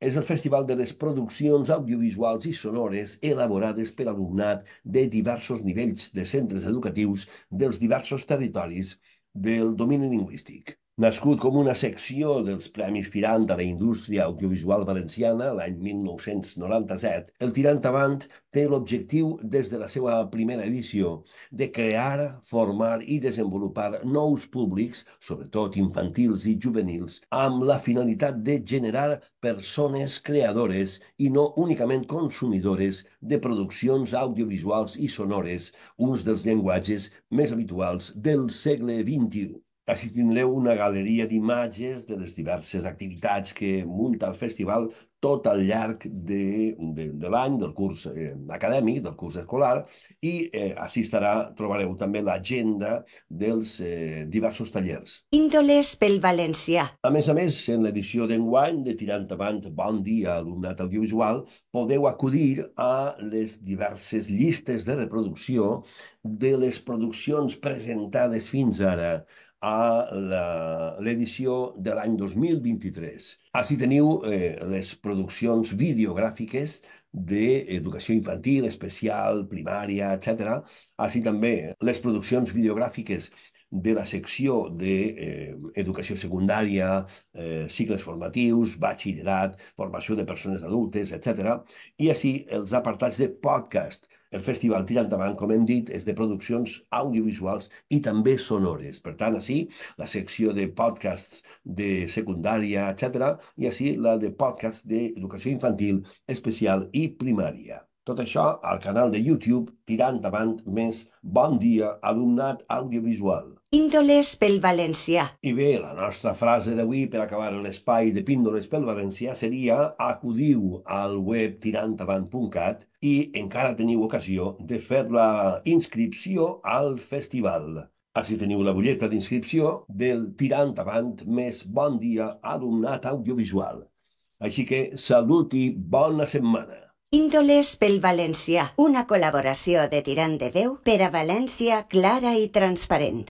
és el Festival de les Produccions Audiovisuals i Sonores elaborades per alumnat de diversos nivells de centres educatius dels diversos territoris del domini lingüístic nascut com una secció dels Premis Tirant de la indústria audiovisual valenciana l'any 1997, el Tirant Avant té l'objectiu, des de la seva primera edició, de crear, formar i desenvolupar nous públics, sobretot infantils i juvenils, amb la finalitat de generar persones creadores i no únicament consumidores de produccions audiovisuals i sonores, uns dels llenguatges més habituals del segle XXI. Així tindreu una galeria d'imatges de les diverses activitats que munta el festival tot al llarg de, de, de l'any, del curs eh, acadèmic, del curs escolar, i eh, així estarà, trobareu també l'agenda dels eh, diversos tallers. Índoles pel Valencià. A més a més, en l'edició d'enguany de Tirant Avant Bon Dia Alumnat Audiovisual, podeu acudir a les diverses llistes de reproducció de les produccions presentades fins ara a l'edició de l'any 2023. Així teniu eh, les produccions videogràfiques d'educació infantil, especial, primària, etc. Així també les produccions videogràfiques de la secció d'educació de, eh, secundària, eh, cicles formatius, batxillerat, formació de persones adultes, etc. I així els apartats de podcast, el festival Tira endavant, com hem dit, és de produccions audiovisuals i també sonores. Per tant, així, la secció de podcasts de secundària, etc, i així la de podcasts d'educació infantil, especial i primària. Tot això al canal de YouTube Tirant Avant més Bon Dia Alumnat Audiovisual. Píndoles pel valencià. I bé, la nostra frase d'avui per acabar l'espai de Píndoles pel valencià seria acudiu al web tirantavant.cat i encara teniu ocasió de fer la inscripció al festival. Així teniu la butlleta d'inscripció del Tirant Avant més bon dia alumnat audiovisual. Així que salut i bona setmana. Índoles pel Valencià, una col·laboració de Tirant de Déu per a València clara i transparent.